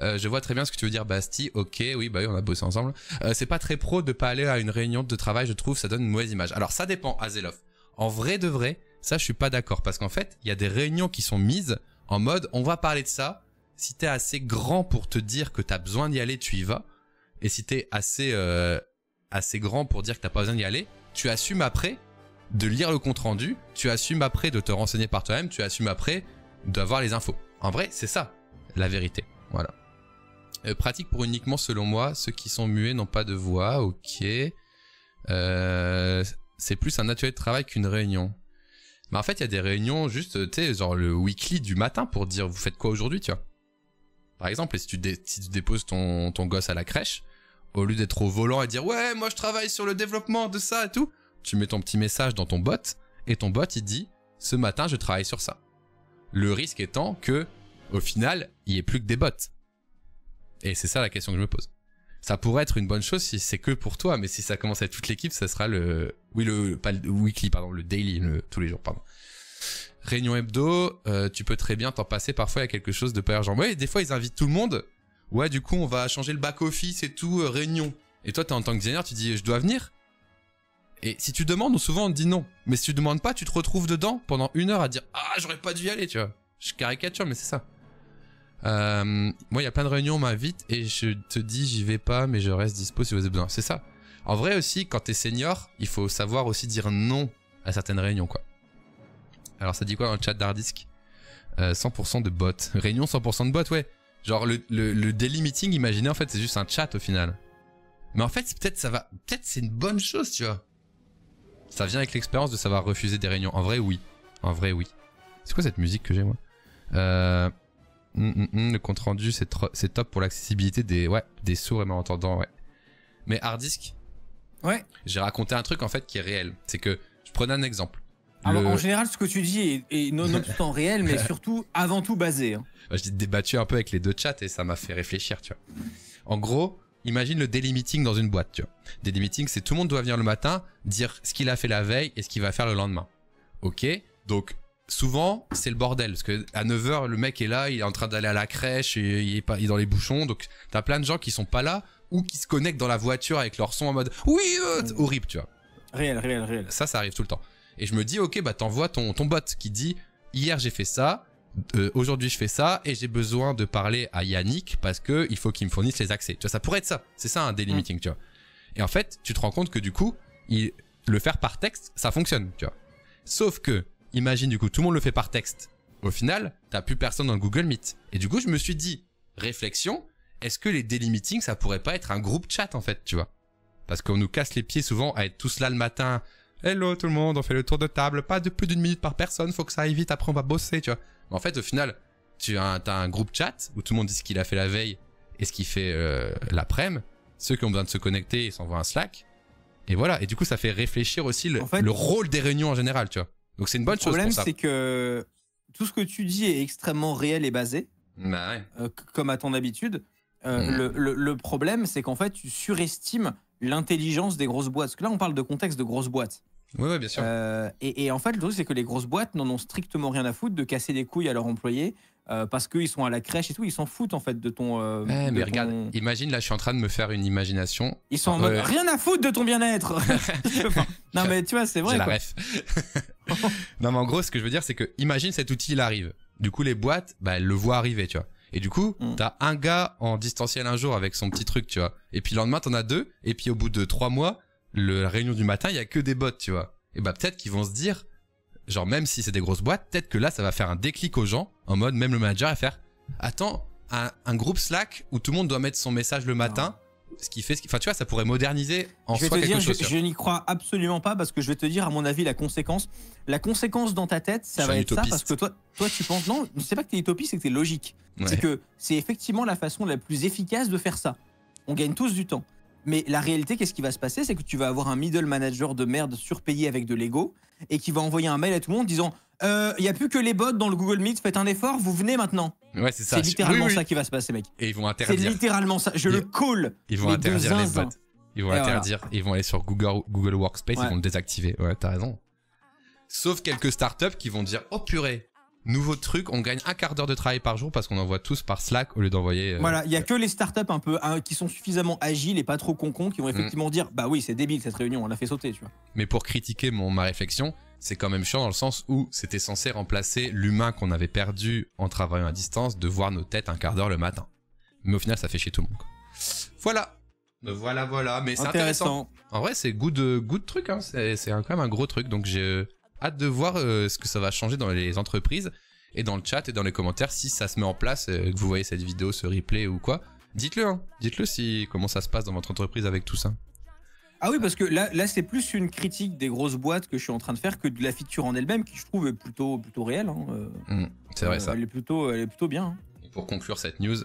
Euh, je vois très bien ce que tu veux dire, Basti. Ok, oui, bah oui, on a bossé ensemble. Euh, c'est pas très pro de pas aller à une réunion de travail, je trouve, ça donne une mauvaise image. Alors ça dépend, Azelov. En vrai de vrai, ça je suis pas d'accord parce qu'en fait, il y a des réunions qui sont mises en mode on va parler de ça. Si t'es assez grand pour te dire que t'as besoin d'y aller, tu y vas. Et si t'es assez euh, assez grand pour dire que t'as pas besoin d'y aller, tu assumes après de lire le compte rendu, tu assumes après de te renseigner par toi-même, tu assumes après d'avoir les infos. En vrai, c'est ça la vérité. Voilà. Euh, pratique pour uniquement, selon moi, ceux qui sont muets n'ont pas de voix, ok. Euh, c'est plus un naturel de travail qu'une réunion. Mais en fait, il y a des réunions juste, tu sais, genre le weekly du matin pour dire vous faites quoi aujourd'hui, tu vois. Par exemple, et si tu, déposes ton, ton gosse à la crèche, au lieu d'être au volant et dire ouais, moi je travaille sur le développement de ça et tout, tu mets ton petit message dans ton bot et ton bot il dit ce matin je travaille sur ça. Le risque étant que au final, il n'y a plus que des bots. Et c'est ça la question que je me pose. Ça pourrait être une bonne chose si c'est que pour toi, mais si ça commence à être toute l'équipe, ça sera le, oui, le, pas weekly, pardon, le daily, tous les jours, pardon. Réunion hebdo, euh, tu peux très bien t'en passer parfois, il y a quelque chose de pas urgent. Ouais, des fois, ils invitent tout le monde. Ouais, du coup, on va changer le back-office et tout, euh, réunion. Et toi, t'es en tant que designer, tu dis, je dois venir. Et si tu demandes, souvent on te dit non. Mais si tu demandes pas, tu te retrouves dedans pendant une heure à dire, ah, j'aurais pas dû y aller, tu vois. Je caricature, mais c'est ça. Euh, moi, il y a plein de réunions, on m'invite et je te dis, j'y vais pas, mais je reste dispo si vous avez besoin. C'est ça. En vrai aussi, quand t'es senior, il faut savoir aussi dire non à certaines réunions, quoi. Alors, ça dit quoi dans le chat d'Hardisk 100% euh, de bots. Réunion 100% de bots, ouais. Genre, le, le, le daily meeting, imaginez, en fait, c'est juste un chat au final. Mais en fait, peut-être ça va. Peut-être c'est une bonne chose, tu vois. Ça vient avec l'expérience de savoir refuser des réunions. En vrai, oui. En vrai, oui. C'est quoi cette musique que j'ai, moi Euh. Mm, mm, mm, le compte rendu, c'est, top pour l'accessibilité des, sourds et malentendants, Mais hard disk. J'ai raconté un truc en fait qui est réel. C'est que je prenais un exemple. en général, ce que tu dis est, non, réel, mais [laughs] surtout avant tout basé. Hein. débattu un peu avec les deux chats et ça m'a fait réfléchir, En gros, imagine le daily meeting dans une boîte, tu Daily c'est tout le monde doit venir le matin, dire ce qu'il a fait la veille et ce qu'il va faire le lendemain. Ok, donc souvent c'est le bordel parce que à 9h le mec est là, il est en train d'aller à la crèche et il est pas dans les bouchons donc t'as plein de gens qui sont pas là ou qui se connectent dans la voiture avec leur son en mode oui euh, horrible tu vois. Réel réel réel. Ça ça arrive tout le temps. Et je me dis OK bah t'envoies ton bot qui dit hier j'ai fait ça, euh, aujourd'hui je fais ça et j'ai besoin de parler à Yannick parce que il faut qu'il me fournisse les accès. Tu vois ça pourrait être ça. C'est ça un délimiting mm. tu vois. Et en fait, tu te rends compte que du coup, le faire par texte, ça fonctionne, tu vois. Sauf que imagine du coup, tout le monde le fait par texte. Au final, t'as plus personne dans le Google Meet. Et du coup, je me suis dit, réflexion, est-ce que les daily meetings, ça pourrait pas être un groupe chat en fait, tu vois Parce qu'on nous casse les pieds souvent à être tous là le matin. Hello tout le monde, on fait le tour de table, pas de plus d'une minute par personne, faut que ça aille vite, après on va bosser, tu vois. en fait, au final, tu as un, as groupe chat où tout le monde dit ce qu'il a fait la veille et ce qu'il fait la euh, l'après-midi. Ceux qui ont besoin de se connecter, s'envoient un Slack. Et voilà. Et du coup, ça fait réfléchir aussi le rôle des réunions en général, tu vois. Donc c'est une bonne le Le problème, c'est que tout ce que tu dis est extrêmement réel et basé, bah euh, comme à ton habitude. Euh, hmm. le, problème, c'est qu'en fait, tu surestimes l'intelligence des grosses boîtes. Parce que là, on parle de contexte de grosses boîtes. Oui, bien sûr. Euh, et, en fait, le truc, c'est que les grosses boîtes n'en ont strictement rien à foutre de casser des couilles à leurs employés, euh, parce qu'ils sont à la crèche et tout, ils s'en foutent en fait de ton. Euh, eh, mais regarde, imagine là, je suis en train de me faire une imagination. Ils sont en rien à foutre de ton bien-être. [laughs] non mais tu vois, c'est vrai. Quoi. La [laughs] non mais en gros, ce que je veux dire, c'est que imagine cet outil, il arrive. Du coup, les boîtes, bah, elles le voient arriver, tu vois. Et du coup, mm. t'as un gars en distanciel un jour avec son petit truc, tu vois. Et puis le lendemain, t'en as deux. Et puis au bout de trois mois, la réunion du matin, il y a que des bottes, tu vois. Et bah peut-être qu'ils vont se dire, genre même si c'est des grosses boîtes, peut-être que là ça va faire un déclic aux gens, en mode même le manager va faire attends, un, groupe Slack où tout le monde doit mettre son message le matin. ce qui fait ce enfin tu vois ça pourrait moderniser en je soi quelque chose je, n'y crois absolument pas parce que je vais te dire à mon avis la conséquence la conséquence dans ta tête ça va être ça parce que toi toi tu penses non c'est pas que t'es utopiste c'est que t'es logique c'est que c'est effectivement la façon la plus efficace de faire ça on gagne tous du temps mais la réalité, qu'est-ce qui va se passer C'est que tu vas avoir un middle manager de merde surpayé avec de l'ego et qui va envoyer un mail à tout le monde disant euh, il y n'y a plus que les bots dans le Google Meet, faites un effort, vous venez maintenant. Ouais, c'est ça. littéralement ça qui va se passer, mec. Et ils vont interdire. C'est littéralement ça. Je le call. Ils vont interdire les bots. Ils vont interdire. Ils vont aller sur Google, Google Workspace, ils vont le désactiver. Ouais, t'as raison. Sauf quelques startups qui vont dire Oh purée, Nouveau truc, on gagne un quart d'heure de travail par jour parce qu'on envoie tous par Slack au lieu d'envoyer. Euh, voilà, il y a euh, que les startups un peu qui sont suffisamment agiles et pas trop concons qui vont mm. effectivement dire bah oui c'est débile cette réunion, on l'a fait sauter, tu vois. Mais pour critiquer mon ma réflexion, c'est quand même chiant dans le sens où c'était censé remplacer l'humain qu'on avait perdu en travaillant à distance de voir nos têtes un quart d'heure le matin. Mais au final, ça fait chier tout le monde. Voilà. Voilà, voilà. Mais c'est intéressant. En vrai, c'est goût euh, de truc. Hein. C'est quand même un gros truc. Donc j'ai hâte de voir euh, ce que ça va changer dans les entreprises et dans le chat et dans les commentaires si ça se met en place, euh, que vous voyez cette vidéo, ce replay ou quoi. Dites-le, hein. dites-le si comment ça se passe dans votre entreprise avec tout ça. Ah oui, parce que là, c'est plus une critique des grosses boîtes que je suis en train de faire que de la feature en elle-même, qui je trouve est plutôt, plutôt réelle. Hein, euh. mmh, c'est vrai ça. Elle est plutôt, elle est plutôt bien. Hein. pour conclure cette news,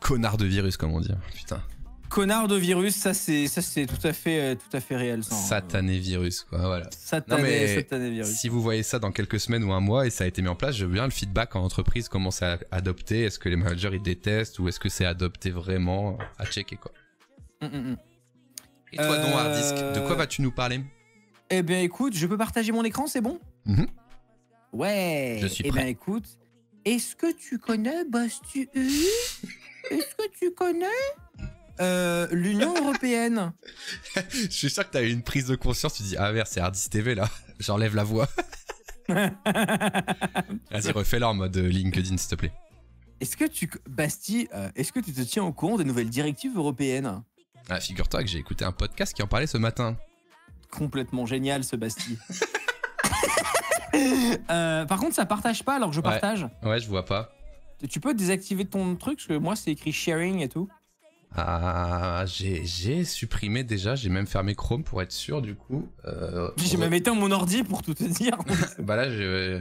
connard de virus, comme on dit. Putain. Connard de virus, ça c'est ça c'est tout à fait euh, tout à fait réel. Hein. satané virus quoi, voilà. Satané, virus. Si vous voyez ça dans quelques semaines ou un mois et ça a été mis en place, je veux bien le feedback en entreprise comment ça adopter. Est-ce que les managers ils détestent ou est-ce que c'est adopté vraiment à checker quoi. Mm, mm, mm. Et toi Don Hardisk, de quoi euh, vas-tu nous parler Eh bien écoute, je peux partager mon écran, c'est bon mm-hmm. Ouais. Je suis prêt. Eh bien écoute, est-ce que tu connais Bastu Est-ce que tu connais euh, l'Union [laughs] européenne. je suis sûr que t'as eu une prise de conscience, tu dis ah merde c'est Hardis TV là, j'enlève la voix. [laughs] Vas-y refais-la en mode euh, LinkedIn s'il te plaît. Est-ce que tu Basti, euh, est-ce que tu te tiens au courant des nouvelles directives européennes Ah figure-toi que j'ai écouté un podcast qui en parlait ce matin. Complètement génial ce Basti. [laughs] par contre, ça partage pas alors que je partage. Ouais, je vois pas. Tu peux désactiver ton truc parce que moi c'est écrit sharing et tout. Ah, j'ai supprimé déjà, j'ai même fermé Chrome pour être sûr du coup. Euh, j'ai même éteint mon ordi pour tout te dire. [laughs] bah là, j'ai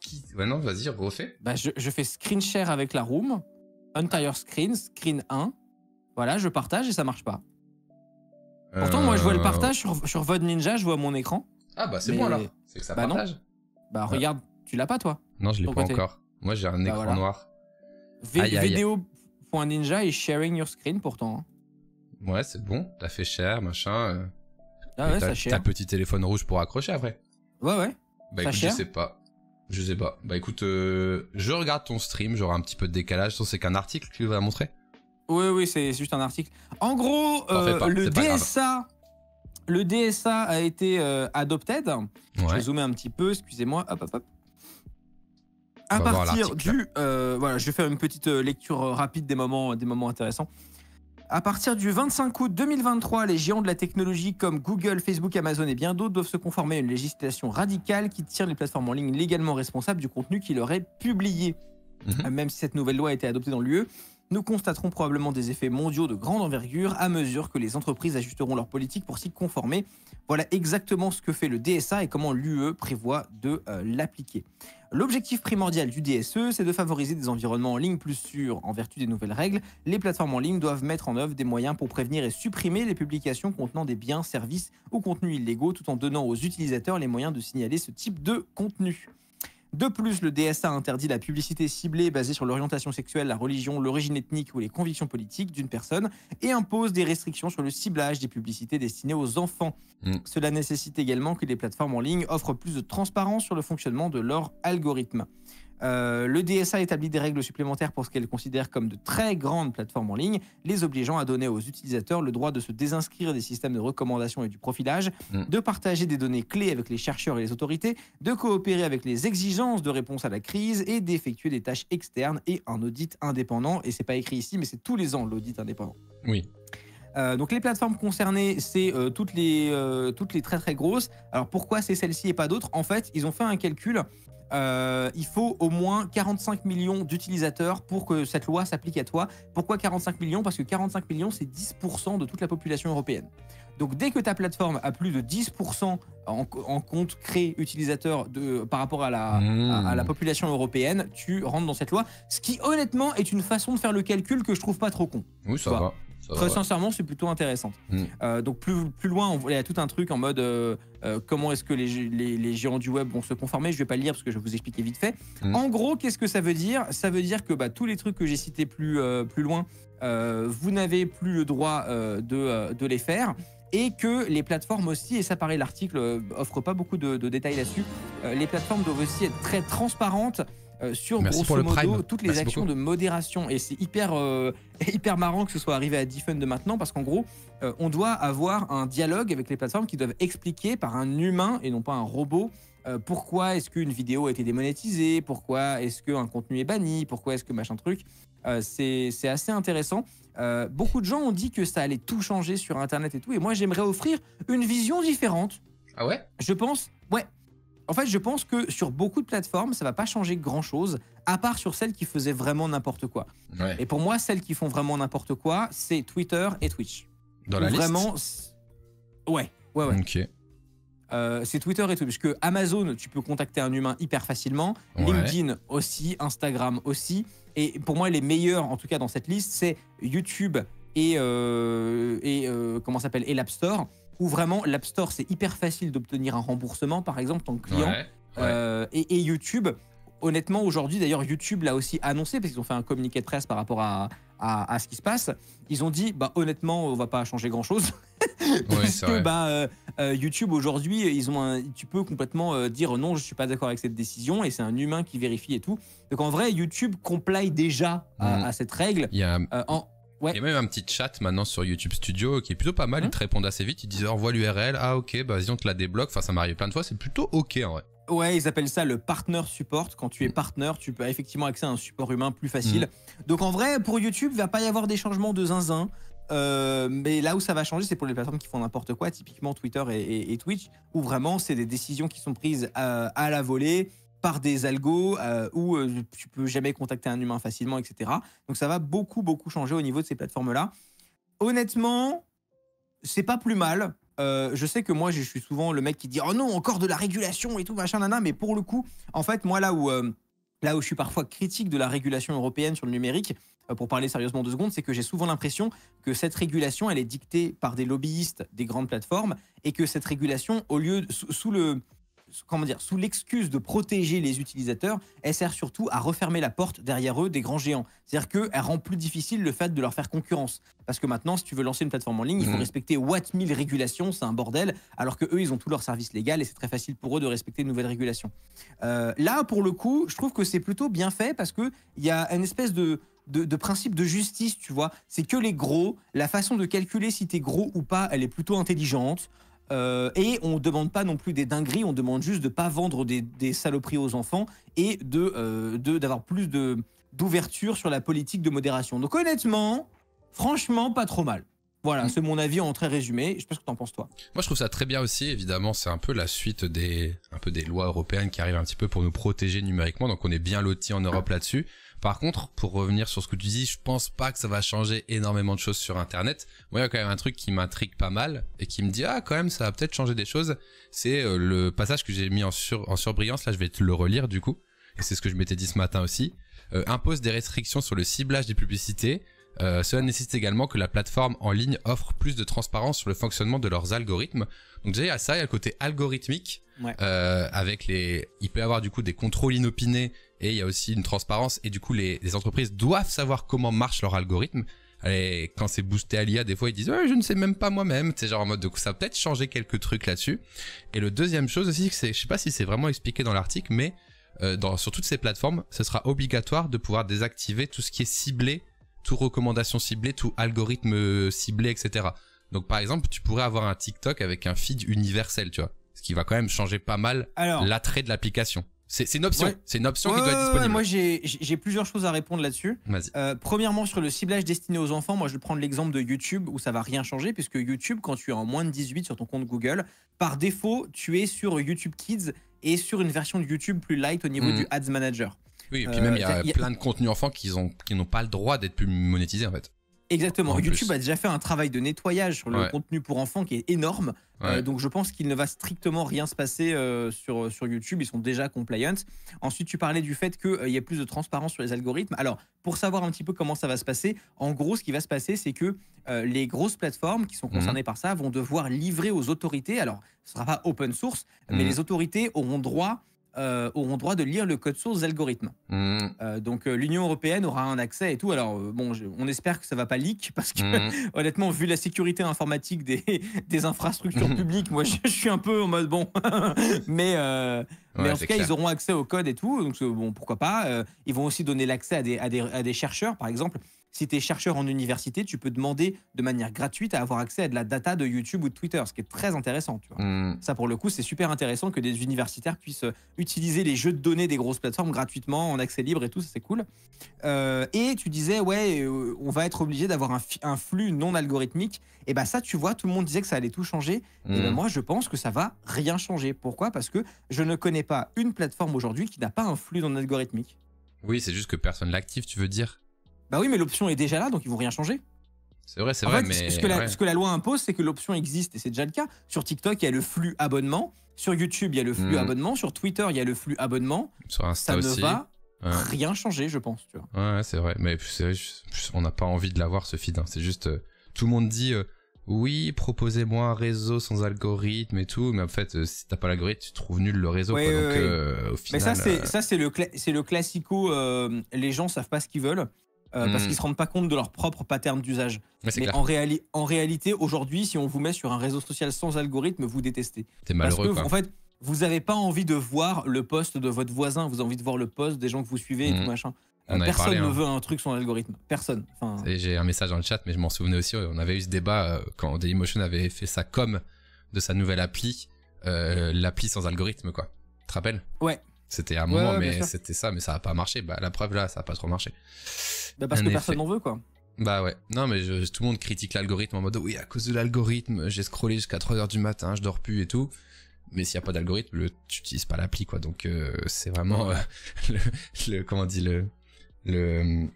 quitté. Ouais, non, vas-y, refais. Bah, je, fais screen share avec la room, entire screen, screen 1. Voilà, je partage et ça marche pas. Pourtant, moi, je vois le partage sur, sur VOD Ninja, je vois mon écran. Ah, bah c'est moi bon alors, c'est que ça bah, Non. Bah, regarde, tu l'as pas toi Non, je l'ai pas encore. Moi, j'ai un bah écran noir. vidéo ninja et sharing your screen pourtant. Hein. Ouais, c'est bon, t'as fait cher, machin. Euh. Ah petit téléphone rouge pour accrocher après. Ouais, ouais. Bah écoute, je sais pas. Je sais pas. Bah écoute, euh, je regarde ton stream, j'aurai un petit peu de décalage, c'est qu'un article que tu vas montrer. Oui, oui, c'est juste un article. En gros, euh, le DSA. Le DSA a été adopté Je vais zoomer un petit peu, excusez-moi. Hop, hop, hop à partir du. Euh, voilà, je vais faire une petite euh, lecture euh, rapide des moments, des moments intéressants. À partir du 25 août 2023, les géants de la technologie comme Google, Facebook, Amazon et bien d'autres doivent se conformer à une législation radicale qui tire les plateformes en ligne légalement responsables du contenu qui leur est publié. Mhm. Même si cette nouvelle loi a été adoptée dans l'UE, nous constaterons probablement des effets mondiaux de grande envergure à mesure que les entreprises ajusteront leur politique pour s'y conformer. Voilà exactement ce que fait le DSA et comment l'UE prévoit de l'appliquer. L'objectif primordial du DSE, c'est de favoriser des environnements en ligne plus sûrs. En vertu des nouvelles règles, les plateformes en ligne doivent mettre en œuvre des moyens pour prévenir et supprimer les publications contenant des biens, services ou contenus illégaux tout en donnant aux utilisateurs les moyens de signaler ce type de contenu. De plus, le DSA interdit la publicité ciblée basée sur l'orientation sexuelle, la religion, l'origine ethnique ou les convictions politiques d'une personne et impose des restrictions sur le ciblage des publicités destinées aux enfants. Mm. Cela nécessite également que les plateformes en ligne offrent plus de transparence sur le fonctionnement de leurs algorithmes. Euh, le DSA établit des règles supplémentaires pour ce qu'elle considère comme de très grandes plateformes en ligne, les obligeant à donner aux utilisateurs le droit de se désinscrire des systèmes de recommandation et du profilage, mm. de partager des données clés avec les chercheurs et les autorités, de coopérer avec les exigences de réponse à la crise et d'effectuer des tâches externes et un audit indépendant. Et c'est pas écrit ici, mais c'est tous les ans l'audit indépendant. Oui. Euh, donc les plateformes concernées, c'est euh, toutes, les, toutes les très très grosses. Alors pourquoi c'est celle-ci et pas d'autres En fait, ils ont fait un calcul euh, il faut au moins 45 millions d'utilisateurs pour que cette loi s'applique à toi. Pourquoi 45 millions Parce que 45 millions, c'est 10% de toute la population européenne. Donc dès que ta plateforme a plus de 10% en, compte créé utilisateur de, par rapport à la, à la, hmm. population européenne, tu rentres dans cette loi. Ce qui honnêtement est une façon de faire le calcul que je trouve pas trop con. Oui, ça va. Euh, très sincèrement, c'est plutôt intéressant. Hmm. Euh, donc plus, plus loin, on, il y a tout un truc en mode euh, comment est-ce que les, les, géants du web vont se conformer. Je vais pas le lire parce que je vais vous expliquer vite fait. Hmm. En gros, qu'est-ce que ça veut dire Ça veut dire que bah, tous les trucs que j'ai cités plus, plus loin, vous n'avez plus le droit de, de les faire et que les plateformes aussi, et ça paraît l'article offre pas beaucoup de, détails là-dessus, les plateformes doivent aussi être très transparentes euh, sur grosso modo toutes les actions de modération. Et c'est hyper, euh, [laughs] hyper marrant que ce soit arrivé à Diffen de maintenant parce qu'en gros, euh, on doit avoir un dialogue avec les plateformes qui doivent expliquer par un humain et non pas un robot. pourquoi est-ce qu'une vidéo a été démonétisée Pourquoi est-ce qu'un contenu est banni Pourquoi est-ce que machin truc C'est assez intéressant. beaucoup de gens ont dit que ça allait tout changer sur Internet et tout. Et moi, j'aimerais offrir une vision différente. Ah ouais Je pense, ouais. En fait, je pense que sur beaucoup de plateformes, ça va pas changer grand-chose, à part sur celles qui faisaient vraiment n'importe quoi. Et pour moi, celles qui font vraiment n'importe quoi, c'est Twitter et Twitch. Dans la vraiment, liste ouais, ouais, ouais. Ok. Euh, c'est Twitter et Twitch, Parce que Amazon, tu peux contacter un humain hyper facilement. LinkedIn aussi, Instagram aussi. Et pour moi, les meilleurs, en tout cas dans cette liste, c'est YouTube et, euh, et euh, comment s'appelle et l'App Store où vraiment l'App Store, c'est hyper facile d'obtenir un remboursement, par exemple, en client. Euh, et, YouTube, honnêtement, aujourd'hui, d'ailleurs, YouTube l'a aussi annoncé, parce qu'ils ont fait un communiqué de presse par rapport à, à, ce qui se passe. Ils ont dit, bah, honnêtement, on va pas changer grand-chose. [laughs] parce que bah, euh, euh, YouTube, aujourd'hui, ils ont tu peux complètement dire non, je ne suis pas d'accord avec cette décision, et c'est un humain qui vérifie et tout. Donc en vrai, YouTube comply déjà mm. à, cette règle. en, il y a même un petit chat maintenant sur YouTube Studio qui est plutôt pas mal. Ils hein te répondent assez vite. Ils disent envoie l'URL. Ah ok, bah vas-y on te la débloque. Enfin ça m'arrive plein de fois. C'est plutôt ok en vrai. Ouais, ils appellent ça le partner support. Quand tu es mm. partner, tu peux effectivement accéder à un support humain plus facile. Mm. Donc en vrai, pour YouTube, il va pas y avoir des changements de zinzin. Euh, mais là où ça va changer, c'est pour les plateformes qui font n'importe quoi, typiquement Twitter et, Twitch, où vraiment c'est des décisions qui sont prises euh, à la volée par des algos euh, où euh, tu peux jamais contacter un humain facilement, etc. Donc ça va beaucoup, beaucoup changer au niveau de ces plateformes-là. Honnêtement, c'est pas plus mal. Euh, je sais que moi, je suis souvent le mec qui dit Oh non, encore de la régulation et tout, machin, nana. Mais pour le coup, en fait, moi, là où, là où je suis parfois critique de la régulation européenne sur le numérique, pour parler sérieusement deux secondes, c'est que j'ai souvent l'impression que cette régulation, elle est dictée par des lobbyistes des grandes plateformes et que cette régulation, au lieu, sous le, comment dire, sous l'excuse de protéger les utilisateurs, elle sert surtout à refermer la porte derrière eux des grands géants. C'est-à-dire qu'elle rend plus difficile le fait de leur faire concurrence. Parce que maintenant, si tu veux lancer une plateforme en ligne, il faut mmh. respecter what 1000 régulations, c'est un bordel, alors que eux, ils ont tous leur services légal et c'est très facile pour eux de respecter de nouvelles régulations. Euh, là, pour le coup, je trouve que c'est plutôt bien fait parce qu'il y a une espèce de, de, principe de justice, tu vois. C'est que les gros, la façon de calculer si t'es gros ou pas, elle est plutôt intelligente. Euh, et on ne demande pas non plus des dingueries, on demande juste de ne pas vendre des, saloperies aux enfants et euh, d'avoir de, de, plus d'ouverture sur la politique de modération. Donc honnêtement, franchement, pas trop mal. Voilà, mm. c'est mon avis en très résumé. Je sais ce que t'en penses toi. Moi, je trouve ça très bien aussi. Évidemment, c'est un peu la suite des, un peu des lois européennes qui arrivent un petit peu pour nous protéger numériquement. Donc, on est bien loti en Europe là-dessus. Par contre, pour revenir sur ce que tu dis, je pense pas que ça va changer énormément de choses sur Internet. Moi, il y a quand même un truc qui m'intrigue pas mal et qui me dit ah quand même ça va peut-être changer des choses. C'est euh, le passage que j'ai mis en, surbrillance. Là, je vais te le relire du coup. Et c'est ce que je m'étais dit ce matin aussi. Euh, impose des restrictions sur le ciblage des publicités, euh, cela nécessite également que la plateforme en ligne offre plus de transparence sur le fonctionnement de leurs algorithmes. Donc déjà, il y a ça, il y a le côté algorithmique. Euh, avec les, il peut y avoir du coup des contrôles inopinés et il y a aussi une transparence et du coup les, entreprises doivent savoir comment marche leur algorithme. Et quand c'est boosté à l'IA, des fois ils disent je ne sais même pas moi-même. C'est genre en mode de coup ça peut-être changer quelques trucs là-dessus. Et le deuxième chose aussi, c'est, je sais pas si c'est vraiment expliqué dans l'article, mais euh, sur toutes ces plateformes, ce sera obligatoire de pouvoir désactiver tout ce qui est ciblé tout recommandation ciblée, tout algorithme euh, ciblé, etc. Donc par exemple, tu pourrais avoir un TikTok avec un feed universel, tu vois, ce qui va quand même changer pas mal l'attrait de l'application. C'est une option, c'est une option qui doit être disponible. moi, j'ai plusieurs choses à répondre là-dessus. Euh, premièrement, sur le ciblage destiné aux enfants, moi, je vais prendre l'exemple de YouTube où ça va rien changer puisque YouTube, quand tu es en moins de 18 sur ton compte Google, par défaut, tu es sur YouTube Kids et sur une version de YouTube plus light au niveau hmm. du Ads Manager. Oui, et puis euh, même, il ben, y a, plein de contenus enfants qui n'ont qui pas le droit d'être plus monétisés, en fait. Exactement. YouTube a déjà fait un travail de nettoyage sur le contenu pour enfants qui est énorme. Euh, donc je pense qu'il ne va strictement rien se passer euh, sur, sur YouTube. Ils sont déjà compliant. Ensuite, tu parlais du fait qu'il y a plus de transparence sur les algorithmes. Alors, pour savoir un petit peu comment ça va se passer, en gros, ce qui va se passer, c'est que les grosses plateformes qui sont mhm. concernées par ça vont devoir livrer aux autorités. Alors, ce ne sera pas open source, mais mhm. les autorités auront droit euh, auront droit de lire le code source des algorithmes. Mm. Euh, donc euh, l'Union européenne aura un accès et tout. Alors bon, on espère que ça va pas leak parce que mm. [laughs] honnêtement, vu la sécurité informatique des, [laughs] des infrastructures mm. publiques, moi je, suis un peu en mode bon. [laughs] mais, mais en tout cas, ils auront accès au code et tout. Donc bon, pourquoi pas. ils vont aussi donner l'accès à, des, à des chercheurs, par exemple. Si tu es chercheur en université, tu peux demander de manière gratuite à avoir accès à de la data de YouTube ou de Twitter, ce qui est très intéressant. Hmm. Ça, pour le coup, c'est super intéressant que des universitaires puissent euh, utiliser les jeux de données des grosses plateformes gratuitement, en accès libre et tout, c'est cool. Euh, et tu disais, ouais, euh, on va être obligé d'avoir un, flux non algorithmique. Et eh bien, ça, tu vois, tout le monde disait que ça allait tout changer. Et eh ben, hmm. moi, je pense que ça va rien changer. Pourquoi Parce que je ne connais pas une plateforme aujourd'hui qui n'a pas un flux non algorithmique. Oui, c'est juste que personne l'active, tu veux dire bah oui, mais l'option est déjà là, donc ils vont rien changer. C'est vrai, c'est vrai, mais. Ce que, la, loi impose, c'est que l'option existe, et c'est déjà le cas. Sur TikTok, il y a le flux abonnement. Sur YouTube, il y a le flux hmm. abonnement. Sur Twitter, il y a le flux abonnement. Sur Insta Ça ne va rien changer, je pense. Tu Ouais, c'est vrai. Mais vrai, on n'a pas envie de l'avoir, ce feed. Hein. C'est juste. Euh, tout le monde dit. Euh, oui, proposez-moi un réseau sans algorithme et tout, mais en fait, si euh, si t'as pas l'algorithme, tu trouves nul le réseau. Donc, au final, mais ça, c'est le, le classico. les gens savent pas ce qu'ils veulent. Euh, parce hmm. qu'ils se rendent pas compte de leur propre pattern d'usage. Mais, en, en, réalité, aujourd'hui, si on vous met sur un réseau social sans algorithme, vous détestez. T'es malheureux. Parce que, En fait, vous n'avez pas envie de voir le poste de votre voisin, vous avez envie de voir le poste des gens que vous suivez et tout hmm. machin. personne ne hein. veut un truc sans algorithme. Personne. J'ai un message dans le chat, mais je m'en souvenais aussi. On avait eu ce débat euh, quand Dailymotion avait fait sa com de sa nouvelle appli, euh, l'appli sans algorithme, quoi. Tu te rappelles Ouais. C'était à un moment, mais c'était ça, mais ça a pas marché. Bah, la preuve là, ça a pas trop marché. Bah parce que personne n'en veut, quoi. Bah ouais. Non, mais tout le monde critique l'algorithme en mode oui, à cause de l'algorithme, j'ai scrollé jusqu'à 3h du matin, je dors plus et tout. Mais s'il n'y a pas d'algorithme, tu n'utilises pas l'appli, quoi. Donc euh, c'est vraiment euh, [laughs] le, Comment on dit le. le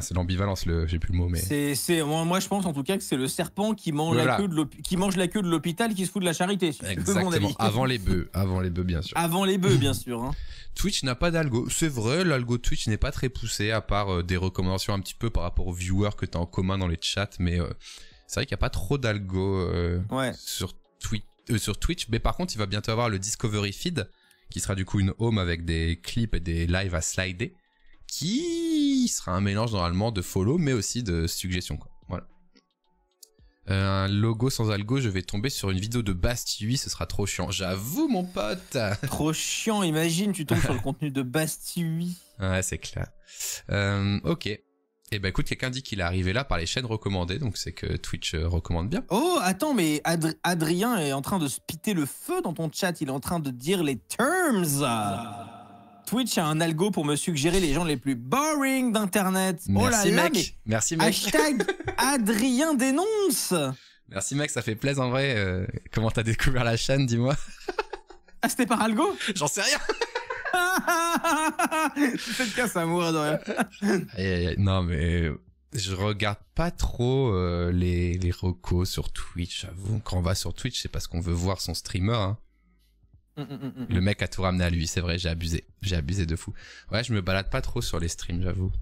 c'est l'ambivalence, le... j'ai plus le mot, mais. C'est, c'est, moi, je pense en tout cas que c'est le serpent qui mange, la, queue de qui mange la queue de l'hôpital qui se fout de la charité. Exactement, [laughs] avant les bœufs, avant les bœufs, bien sûr. Avant les bœufs, bien sûr. Hein. [laughs] Twitch n'a pas d'algo. C'est vrai, l'algo Twitch n'est pas très poussé, à part euh, des recommandations un petit peu par rapport aux viewers que tu as en commun dans les chats, mais euh, c'est vrai qu'il n'y a pas trop d'algo euh, sur, Twitch, sur Twitch. Mais par contre, il va bientôt avoir le Discovery Feed, qui sera du coup une home avec des clips et des lives à slider qui sera un mélange normalement de follow mais aussi de suggestions Quoi. Voilà. Euh, un logo sans algo, je vais tomber sur une vidéo de Bastille, ce sera trop chiant. J'avoue, mon pote [laughs] Trop chiant, imagine, tu tombes sur le contenu de Bastille. Ouais, c'est clair. Euh, ok. et eh ben écoute, quelqu'un dit qu'il est arrivé là par les chaînes recommandées, donc c'est que Twitch euh, recommande bien. Oh, attends, mais Adrien est en train de spiter le feu dans ton chat, il est en train de dire les terms. Twitch a un algo pour me suggérer les gens les plus boring d'Internet. Oh mec. Merci mec. Hashtag [laughs] Adrien dénonce. Merci mec, ça fait plaisir en vrai. Euh, comment t'as découvert la chaîne, dis-moi. ah, c'était par algo J'en sais rien. [laughs] C'est le cas, ça mourir de non, mais je regarde pas trop euh, les, les recos sur Twitch, Quand on va sur Twitch, c'est parce qu'on veut voir son streamer. Hein. Mm, mm, mm, Le mec a tout ramené à lui, c'est vrai, j'ai abusé. J'ai abusé de fou. Ouais, je me balade pas trop sur les streams, j'avoue.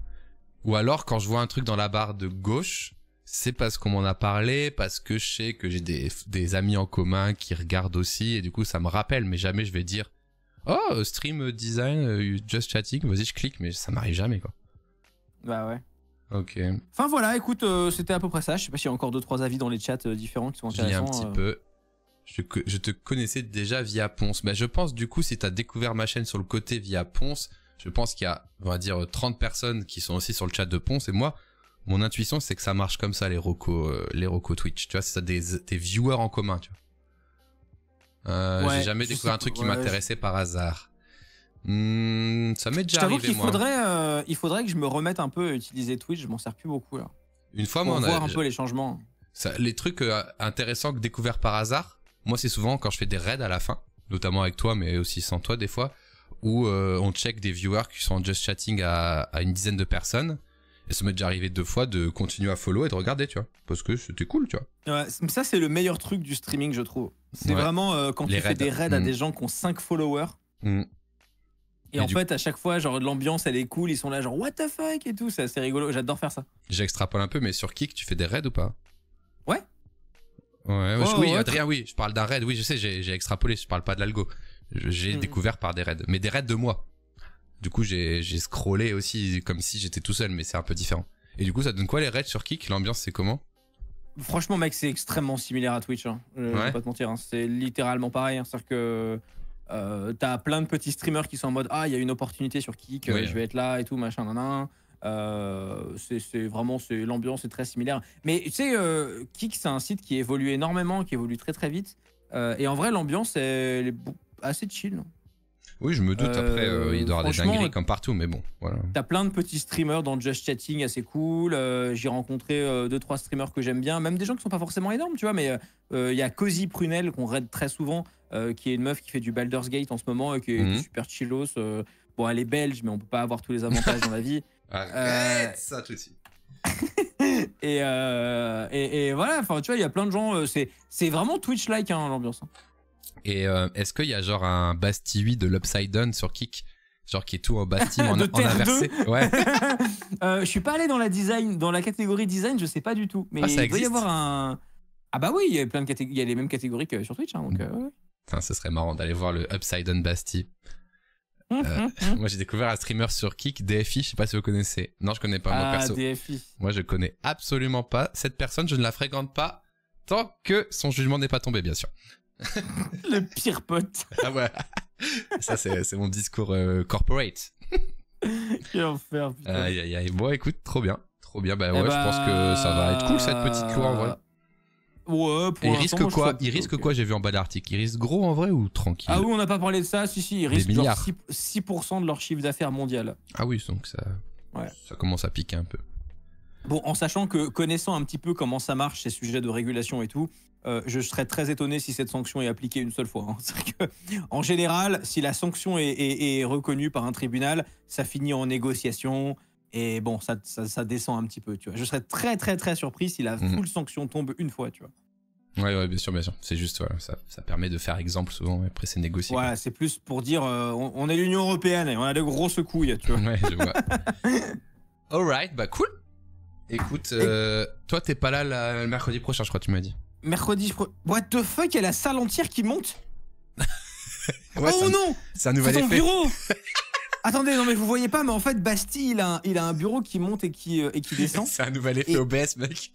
Ou alors, quand je vois un truc dans la barre de gauche, c'est parce qu'on m'en a parlé, parce que je sais que j'ai des, amis en commun qui regardent aussi, et du coup, ça me rappelle, mais jamais je vais dire « Oh, stream design, euh, just chatting, vas-y, je clique », mais ça m'arrive jamais, quoi. Bah ouais. Ok. Enfin voilà, écoute, euh, c'était à peu près ça. Je sais pas s'il y a encore deux trois avis dans les chats euh, différents qui sont intéressants. un petit peu je, je te connaissais déjà via Ponce. Mais bah, je pense du coup, si tu as découvert ma chaîne sur le côté via Ponce, je pense qu'il y a, on va dire, 30 euh, personnes qui sont aussi sur le chat de Ponce. Et moi, mon intuition, c'est que ça marche comme ça, les Roco euh, les roco Twitch. Tu vois, c'est ça des, des, viewers en commun, tu vois. Euh, j'ai jamais découvert un truc qui m'intéressait par hasard. Hmm, ça m'est déjà arrivé. qu'il faudrait, il faudrait que je me remette un peu à utiliser Twitch. Je m'en sers plus beaucoup là. Une fois, moi, on voir un peu les changements. Ça, les trucs intéressants que découvert par hasard, moi, c'est souvent quand je fais des raids à la fin, notamment avec toi, mais aussi sans toi des fois, où euh, on check des viewers qui sont juste just chatting à, une dizaine de personnes. Et ça m'est déjà arrivé deux fois de continuer à follow et de regarder, tu vois. Parce que c'était cool, tu vois. ça, c'est le meilleur truc du streaming, je trouve. C'est vraiment euh, quand tu fais des raids à mm. des gens qui ont 5 followers. Mm. Et, en fait, à chaque fois, genre l'ambiance, elle est cool. Ils sont là, genre what the fuck et tout. C'est assez rigolo. J'adore faire ça. J'extrapole un peu, mais sur Kik, tu fais des raids ou pas Ouais, oh, oui, Adrien, oui, je parle d'un raid, oui, je sais, j'ai extrapolé, je parle pas de l'algo. J'ai hmm. découvert par des raids, mais des raids de moi. Du coup, j'ai scrollé aussi comme si j'étais tout seul, mais c'est un peu différent. Et du coup, ça donne quoi les raids sur Kik L'ambiance, c'est comment Franchement, mec, c'est extrêmement similaire à Twitch. Hein. Je vais pas te mentir, hein. c'est littéralement pareil. Hein. cest que euh, t'as plein de petits streamers qui sont en mode Ah, il y a une opportunité sur Kik, euh, je vais être là et tout, machin, nanan. Euh, c'est vraiment l'ambiance est très similaire. Mais tu sais, euh, Kik, c'est un site qui évolue énormément, qui évolue très très vite. Euh, et en vrai, l'ambiance est, est, assez chill. oui, je me doute. Euh, Après, il y aura des dingueries comme partout, mais bon, voilà. T'as plein de petits streamers dans Just Chatting, assez cool. J'ai rencontré deux trois streamers que j'aime bien, même des gens qui sont pas forcément énormes, tu vois. Mais il y a Cozy Prunel qu'on raid très souvent, qui est une meuf qui fait du Baldur's Gate en ce moment, et qui est mhm. super chillos. bon, elle est belge, mais on peut pas avoir tous les avantages dans la vie. [laughs] Arrête euh, ça tout de suite. [laughs] Euh, et, et, voilà, enfin tu vois, il y a plein de gens, euh, c'est vraiment Twitch-like hein, l'ambiance. Hein. Et est-ce qu'il y a genre un Bastille de l'Upside Down sur Kick Genre qui est tout en Bastille [laughs] en, inversé Ouais. [laughs] je suis pas allé dans la design, dans la catégorie design, je sais pas du tout. Mais ah, il doit y avoir un. Ah bah oui, il y a plein de catégories, il y a les mêmes catégories que sur Twitch. Hein, donc, mm. ce serait marrant d'aller voir le Upside Down Bastille. Euh, [laughs] moi, j'ai découvert un streamer sur Kik, DFI. Je sais pas si vous connaissez. Non, je connais pas, mon ah, perso. Moi, je connais absolument pas. Cette personne, je ne la fréquente pas tant que son jugement n'est pas tombé, bien sûr. [laughs] Le pire pote. [laughs] ah ouais. Ça, c'est mon discours euh, corporate. Quel enfer, putain. Aïe, aïe, Bon, écoute, trop bien. Trop bien. Bah, eh ouais, je pense ben, que ça va être cool, cette petite cour, en vrai. Ils risque quoi Il risque quoi J'ai vu en bas de l'article. Il risque gros en vrai ou tranquille Ah oui, on n'a pas parlé de ça. Si, si, ils risquent 6%, de leur chiffre d'affaires mondial. Ah oui, donc ça, ça commence à piquer un peu. Bon, en sachant que, connaissant un petit peu comment ça marche, ces sujets de régulation et tout, euh, je serais très étonné si cette sanction est appliquée une seule fois. Hein. [laughs] en général, si la sanction est reconnue par un tribunal, ça finit en négociation, et bon, ça, descend un petit peu, tu vois. Je serais très, très, très surpris si la mhm. full sanction tombe une fois, tu vois. Ouais, ouais, bien sûr, bien sûr. C'est juste, ça, permet de faire exemple souvent, après c'est négocié. Ouais, c'est plus pour dire, euh, on, est l'Union Européenne et on a de grosses couilles, tu vois. ouais, je vois. [laughs] Alright, bah cool. Écoute, euh, toi t'es pas là le mercredi prochain, je crois, tu m'as dit. Mercredi prochain. What the fuck, il y a la salle entière qui monte [laughs] ouais, Oh non C'est un nouvel effet. bureau [laughs] Attendez, non mais vous voyez pas, mais en fait Bastille, il a un, il a un bureau qui monte et qui, euh, et qui descend. [laughs] C'est un nouvel effet et, obèse, mec.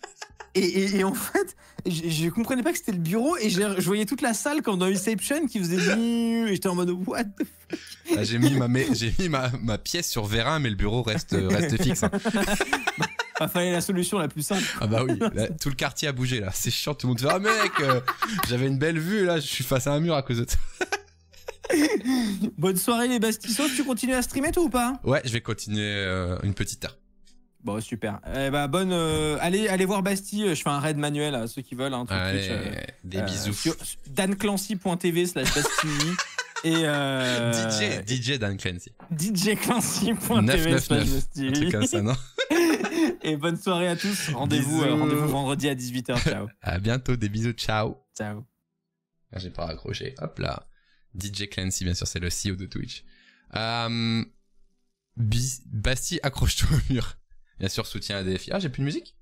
Et, et, en fait, je, comprenais pas que c'était le bureau et je, voyais toute la salle comme dans Inception qui faisait et j'étais en mode what the fuck. Bah, j'ai mis, ma, j'ai mis ma, ma, pièce sur Vérin, mais le bureau reste, reste fixe. Hein. [laughs] Il fallait la solution la plus simple. Ah bah oui, tout le quartier a bougé là. C'est chiant, tout le monde fait Ah mec, euh, j'avais une belle vue là, je suis face à un mur à cause de ça. [laughs] Bonne soirée les Bastissos, tu continues à streamer tout ou pas Ouais, je vais continuer euh, une petite heure. Bon super. Eh ben, bonne euh, allez allez voir Bastille, je fais un raid manuel à ceux qui veulent hein, euh, des bisous. danclancy.tv slash [laughs] et DJ DJ Dan DJclancy.tv DJ comme ça, non [laughs] et bonne soirée à tous. Rendez-vous vendredi à 18h. Ciao. À bientôt, des bisous, ciao. Ciao. Ah, j'ai pas raccroché. Hop là. DJ Clancy, bien sûr, c'est le CEO de Twitch. Euh, Basti, accroche-toi au mur. Bien sûr, soutien à DFI. Ah, j'ai plus de musique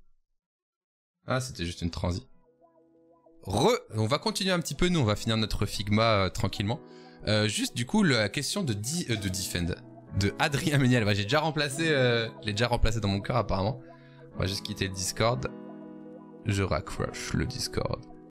Ah, c'était juste une transi. Re, on va continuer un petit peu, nous, on va finir notre Figma euh, tranquillement. Euh, juste, du coup, la question de, euh, de Defend, de Adrien Meniel. Bah, j'ai déjà remplacé, je l'ai déjà remplacé dans mon cœur, apparemment. On va juste quitter le Discord. Je raccroche le Discord.